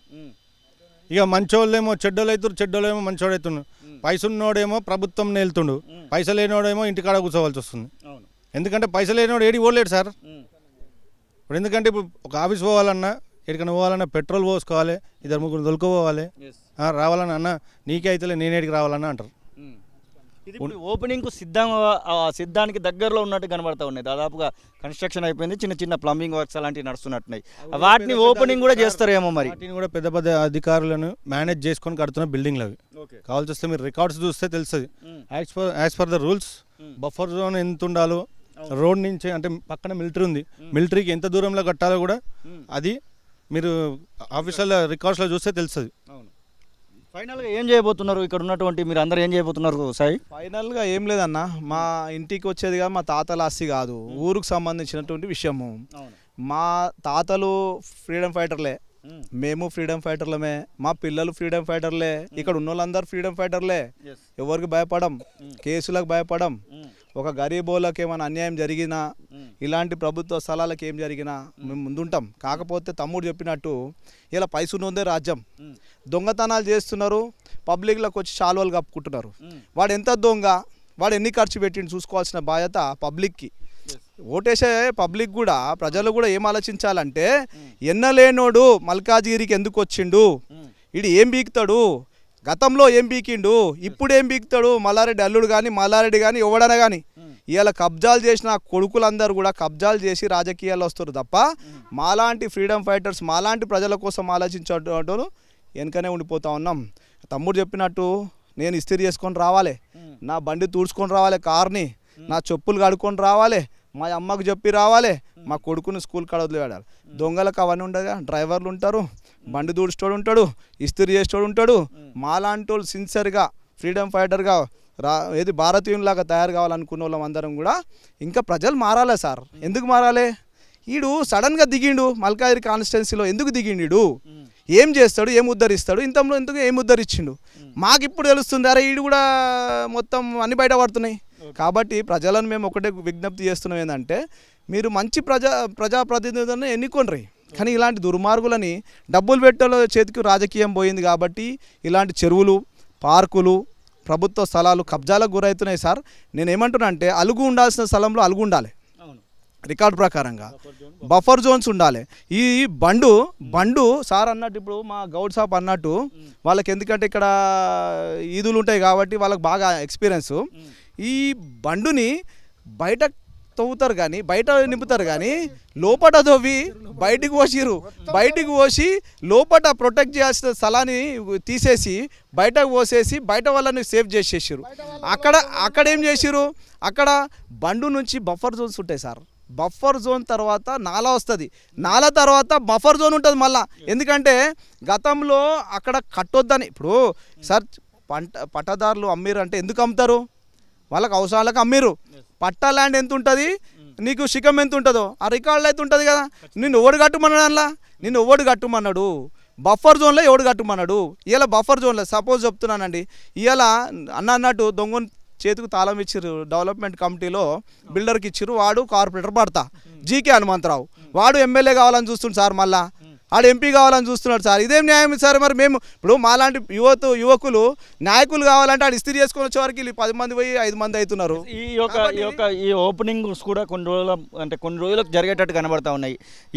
ఇక మంచోళ్ళేమో చెడ్డోళ్ళు అవుతారు చెడ్డోళ్ళేమో మంచోడు అవుతుండు పైసలున్నోడేమో ప్రభుత్వం నేలుతుండు పైసలు లేనోడేమో ఇంటికాడ కూర్చోవలసి వస్తుంది ఎందుకంటే పైసలు లేనివాడు ఏడి ఓడలేడు సార్ ఇప్పుడు ఎందుకంటే ఇప్పుడు ఒక ఆఫీస్ పోవాలన్నా ఎక్కడికైనా పోవాలన్నా పెట్రోల్ పోసుకోవాలి ఇద్దరు ముగ్గురు దొలుకుపోవాలి రావాలని అన్న నీకే అయితే నేనే రావాలన్నా అంటారు ఇది ఓపెనింగ్ సిద్ధం సిద్ధానికి దగ్గరలో ఉన్నట్టు కనబడతా ఉన్నాయి దాదాపుగా కన్స్ట్రక్షన్ అయిపోయింది చిన్న చిన్న ప్లంబింగ్ వర్క్స్ అలాంటివి నడుస్తున్నట్టున్నాయి వాటిని ఓపెనింగ్ కూడా చేస్తారేమో మరి వాటిని కూడా పెద్ద పెద్ద అధికారులను మేనేజ్ చేసుకొని కడుతున్న బిల్డింగ్లు అవి కావాల్సి వస్తే మీరు రికార్డ్స్ చూస్తే తెలుస్తుంది as for for the rules buffer zone ఎంత ఉండాలో రోడ్ నుంచి అంటే పక్కన మిలిటరీ ఉంది మిలిటరీకి ఎంత దూరంలో కట్టాలో కూడా అది మీరు ఆఫీషియల్ రికార్డ్స్లో చూస్తే తెలుస్తుంది అవును ఫైనల్గా ఏం చేయబోతున్నారు ఇక్కడ ఉన్నటువంటి మీరు అందరూ ఏం చేయబోతున్నారు సాయి ఫైనల్గా ఏం లేదన్న మా ఇంటికి వచ్చేదిగా మా తాతల ఆస్తి కాదు ఊరుకు సంబంధించినటువంటి విషయము మా తాతలు ఫ్రీడమ్ ఫైటర్లే మేము ఫ్రీడమ్ ఫైటర్లమే మా పిల్లలు ఫ్రీడమ్ ఫైటర్లే ఇక్కడ ఉన్న వాళ్ళందరూ ఫ్రీడమ్ ఫైటర్లే ఎవరికి భయపడం కేసులకు భయపడం ఒక గరీబోళ్ళకి ఏమైనా అన్యాయం జరిగినా ఇలాంటి ప్రభుత్వ స్థలాలకు ఏం జరిగినా మేము ముందుంటాం కాకపోతే తమ్ముడు చెప్పినట్టు ఇలా పైసలు ఉందే రాజ్యం దొంగతనాలు చేస్తున్నారు పబ్లిక్లోకి వచ్చి శాలువలు కప్పుకుంటున్నారు వాడు ఎంత దొంగ వాడు ఎన్ని ఖర్చు పెట్టిండు చూసుకోవాల్సిన బాధ్యత పబ్లిక్కి ఓటేసే పబ్లిక్ కూడా ప్రజలు కూడా ఏం ఆలోచించాలంటే ఎన్నలేనోడు మల్కాజిగిరికి ఎందుకు వచ్చిండు ఇడు ఏం బీకుతాడు గతంలో ఏం బీకిండు ఇప్పుడు ఏం బీకుతాడు మల్లారెడ్డి అల్లుడు కానీ మల్లారెడ్డి కానీ ఎవడన కానీ ఇవాళ కబ్జాలు చేసిన కొడుకులందరూ కూడా కబ్జాలు చేసి రాజకీయాల్లో వస్తారు తప్ప మాలాంటి ఫ్రీడమ్ ఫైటర్స్ మాలాంటి ప్రజల కోసం ఆలోచించటోను వెనుకనే ఉండిపోతా ఉన్నాం తమ్ముడు చెప్పినట్టు నేను ఇస్త్రీ చేసుకొని రావాలి నా బండి తుడుచుకొని రావాలి కార్ని నా చెప్పులు కడుక్కొని రావాలి మా అమ్మకు చెప్పి రావాలి మా కొడుకుని స్కూల్ కడ వదిలేడాలి దొంగలకు అవన్నీ ఉండగా డ్రైవర్లు ఉంటారు బండి దూడ్చేటోడు ఉంటాడు ఇస్త్రీ చేసేటోడు ఉంటాడు మాలాంటోళ్ళు సిన్సియర్గా ఫ్రీడమ్ ఫైటర్గా రా ఏది భారతీయులాగా తయారు కావాలనుకున్న వాళ్ళం అందరం కూడా ఇంకా ప్రజలు మారాలే సార్ ఎందుకు మారాలే ఈడు సడన్గా దిగిండు మల్కాజిరి కాన్స్టిట్యున్సీలో ఎందుకు దిగిండు ఏం చేస్తాడు ఏం ఉద్ధరిస్తాడు ఇంతలో ఇంతకు ఏం ఉద్ధరించిండు మాకు ఇప్పుడు తెలుస్తుంది అరే ఈడు కూడా మొత్తం అన్ని బయట పడుతున్నాయి కాబట్టి ప్రజలను మేము ఒకటే విజ్ఞప్తి చేస్తున్నాం ఏంటంటే మీరు మంచి ప్రజా ప్రజాప్రతినిధులను ఎన్నుకోండి కానీ ఇలాంటి దుర్మార్గులని డబ్బులు పెట్టలో చేతికి రాజకీయం పోయింది కాబట్టి ఇలాంటి చెరువులు పార్కులు ప్రభుత్వ స్థలాలు కబ్జాలకు గురవుతున్నాయి సార్ నేను ఏమంటున్నా అంటే అలుగు ఉండాల్సిన స్థలంలో అలుగు ఉండాలి రికార్డు ప్రకారంగా బఫర్ జోన్స్ ఉండాలి ఈ బండు బండు సార్ అన్నట్టు ఇప్పుడు మా గౌడ్ షాప్ అన్నట్టు వాళ్ళకి ఎందుకంటే ఇక్కడ ఈదులు ఉంటాయి కాబట్టి వాళ్ళకి బాగా ఎక్స్పీరియన్స్ ఈ బండుని బయట తవ్వుతారు కానీ బయట నింపుతారు కానీ లోపట తవ్వి బయటికి పోసిరు బయటికి పోసి లోపట ప్రొటెక్ట్ చేసిన స్థలాన్ని తీసేసి బయటకు పోసేసి బయట వాళ్ళని సేఫ్ చేసేసారు అక్కడ అక్కడ ఏం చేసిరు అక్కడ బండు నుంచి బఫర్ జోన్స్ ఉంటాయి సార్ బఫర్ జోన్ తర్వాత నాలా వస్తుంది నాలా తర్వాత బఫర్ జోన్ ఉంటుంది మళ్ళీ ఎందుకంటే గతంలో అక్కడ కట్టొద్దని ఇప్పుడు సార్ పంట పట్టదారులు అమ్మిరు అంటే ఎందుకు అమ్ముతారు వాళ్ళకి అవసరాలకు అమ్మిరు పట్టా ల్యాండ్ ఎంత ఉంటుంది hmm. నీకు శిఖం ఎంత ఉంటుందో ఆ రికార్డులు అయితే ఉంటుంది కదా నిన్ను ఎవడు కట్టుమన్నాడు అందులో నిన్ను ఎవడు కట్టుమన్నాడు బఫర్ జోన్లో ఎవడు కట్టుమన్నాడు ఇవాళ బఫర్ జోన్లో సపోజ్ చెప్తున్నానండి ఇవాళ అన్న అన్నట్టు దొంగను చేతికి తాళం ఇచ్చిర్రు డెవలప్మెంట్ కమిటీలో బిల్డర్కి ఇచ్చిర్రు వాడు కార్పొరేటర్ పడతా hmm. GK Hanumantharao hmm. వాడు ఎమ్మెల్యే కావాలని చూస్తుంది సార్ మళ్ళా ఆడు ఎంపీ కావాలని చూస్తున్నాడు సార్ ఇదేం న్యాయం సార్ మరి మేము ఇప్పుడు మాలాంటి యువత యువకులు నాయకులు కావాలంటే ఆడు ఇస్త్రీ చేసుకుని వరకు వీళ్ళు పది మంది పోయి ఐదు మంది అవుతున్నారు ఈ యొక్క ఈ యొక్క ఈ ఓపెనింగ్స్ కూడా కొన్ని రోజుల అంటే కొన్ని రోజులకు జరిగేటట్టు కనబడతా ఉన్నాయి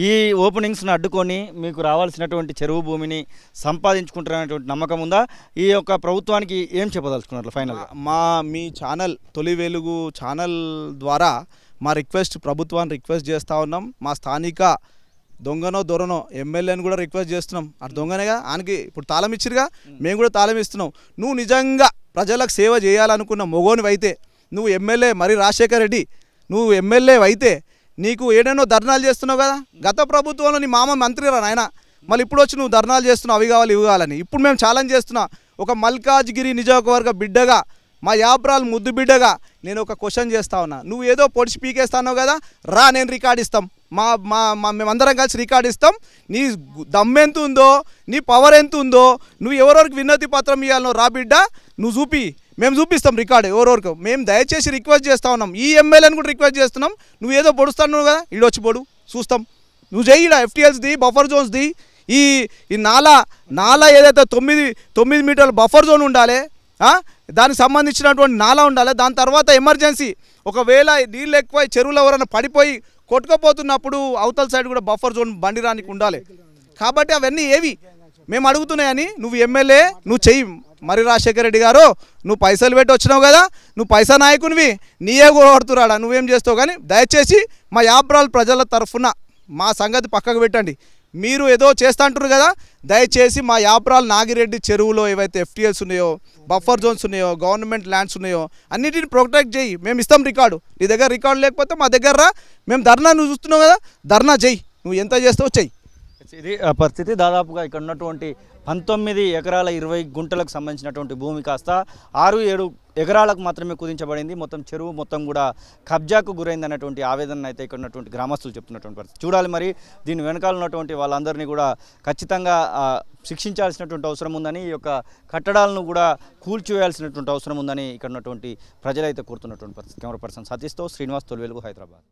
ఈ ఓపెనింగ్స్ని అడ్డుకొని మీకు రావాల్సినటువంటి చెరువు భూమిని సంపాదించుకుంటున్నటువంటి నమ్మకం ఉందా ఈ యొక్క ప్రభుత్వానికి ఏం చెప్పదలుచుకున్నారు ఫైనల్ మా మీ ఛానల్ తొలి వెలుగు ఛానల్ ద్వారా మా రిక్వెస్ట్ ప్రభుత్వాన్ని రిక్వెస్ట్ చేస్తూ ఉన్నాం మా స్థానిక దొంగనో దొరనో ఎమ్మెల్యేని కూడా రిక్వెస్ట్ చేస్తున్నాం ఆ దొంగనేగా ఆయనకి ఇప్పుడు తాళం ఇచ్చిరుగా మేము కూడా తాళం ఇస్తున్నాం నువ్వు నిజంగా ప్రజలకు సేవ చేయాలనుకున్న అయితే నువ్వు ఎమ్మెల్యే మరి రాజశేఖర్ రెడ్డి నువ్వు ఎమ్మెల్యే అయితే నీకు ఏడేనో ధర్నాలు చేస్తున్నావు కదా గత ప్రభుత్వంలో నీ మామ మంత్రిరా నాయన మళ్ళీ ఇప్పుడు వచ్చి నువ్వు ధర్నాలు చేస్తున్నావు అవి కావాలి ఇవి కావాలని ఇప్పుడు మేము ఛాలెంజ్ చేస్తున్నా ఒక మల్కాజ్గిరి నియోజకవర్గ బిడ్డగా మా యాబ్రాలు ముద్దు బిడ్డగా నేను ఒక క్వశ్చన్ చేస్తా ఉన్నా నువ్వు ఏదో పొడిచి పీకేస్తానో కదా రా నేను రికార్డ్ ఇస్తాం మా మా మేమందరం కలిసి రికార్డు ఇస్తాం నీ దమ్ ఎంత ఉందో నీ పవర్ ఎంత ఉందో నువ్వు ఎవరెవరికి విన్నతి పత్రం ఇవ్వాలో రాబిడ్డ నువ్వు చూపి మేము చూపిస్తాం రికార్డు ఎవరెవరికి మేము దయచేసి రిక్వెస్ట్ చేస్తూ ఉన్నాం ఈ ఎమ్మెల్యేని కూడా రిక్వెస్ట్ చేస్తున్నాం నువ్వు ఏదో పొడుస్తాను కదా ఈడొచ్చి పొడు చూస్తాం నువ్వు చేయడా ఎఫ్టీఎల్స్ది బఫర్ జోన్స్ది ఈ ఈ నాలా నాలా ఏదైతే తొమ్మిది తొమ్మిది మీటర్ల బఫర్ జోన్ ఉండాలి దానికి సంబంధించినటువంటి నాలా ఉండాలి దాని తర్వాత ఎమర్జెన్సీ ఒకవేళ నీళ్ళు ఎక్కువ చెరువులు ఎవరైనా పడిపోయి కొట్టుకపోతున్నప్పుడు అవతల సైడ్ కూడా బఫర్ జోన్ బండి రానికి ఉండాలి కాబట్టి అవన్నీ ఏవి మేము అడుగుతున్నాయని నువ్వు ఎమ్మెల్యే నువ్వు చెయ్యి మరి రాజశేఖర రెడ్డి గారు నువ్వు పైసలు పెట్టి వచ్చినావు కదా నువ్వు పైసా నాయకునివి నీయే కూడా నువ్వేం చేస్తావు కానీ దయచేసి మా యాబ్రాల్ ప్రజల తరఫున మా సంగతి పక్కకు పెట్టండి మీరు ఏదో చేస్తా అంటారు కదా దయచేసి మా యాపరాలు నాగిరెడ్డి చెరువులో ఏవైతే ఎఫ్టీఎల్స్ ఉన్నాయో బఫర్ జోన్స్ ఉన్నాయో గవర్నమెంట్ ల్యాండ్స్ ఉన్నాయో అన్నిటిని ప్రొటెక్ట్ చేయి మేము ఇస్తాం రికార్డు నీ దగ్గర రికార్డు లేకపోతే మా దగ్గర మేము ధర్నా నువ్వు చూస్తున్నావు కదా ధర్నా చెయ్యి నువ్వు ఎంత చేస్తావు చెయ్యి ఇది పరిస్థితి దాదాపుగా ఇక్కడ ఉన్నటువంటి పంతొమ్మిది ఎకరాల ఇరవై గుంటలకు సంబంధించినటువంటి భూమి కాస్త ఆరు ఏడు ఎకరాలకు మాత్రమే కుదించబడింది మొత్తం చెరువు మొత్తం కూడా కబ్జాకు గురైంది అన్నటువంటి ఆవేదన అయితే ఇక్కడ ఉన్నటువంటి గ్రామస్తులు చెప్తున్నటువంటి పరిస్థితి చూడాలి మరి దీని వెనకాల ఉన్నటువంటి వాళ్ళందరినీ కూడా ఖచ్చితంగా శిక్షించాల్సినటువంటి అవసరం ఉందని ఈ యొక్క కట్టడాలను కూడా కూల్చివేయాల్సినటువంటి అవసరం ఉందని ఇక్కడ ఉన్నటువంటి ప్రజలైతే కోరుతున్నటువంటి పరిస్థితి కెమెరా పర్సన్ సతీష్తో శ్రీనివాస్ తొలివెలుగు హైదరాబాద్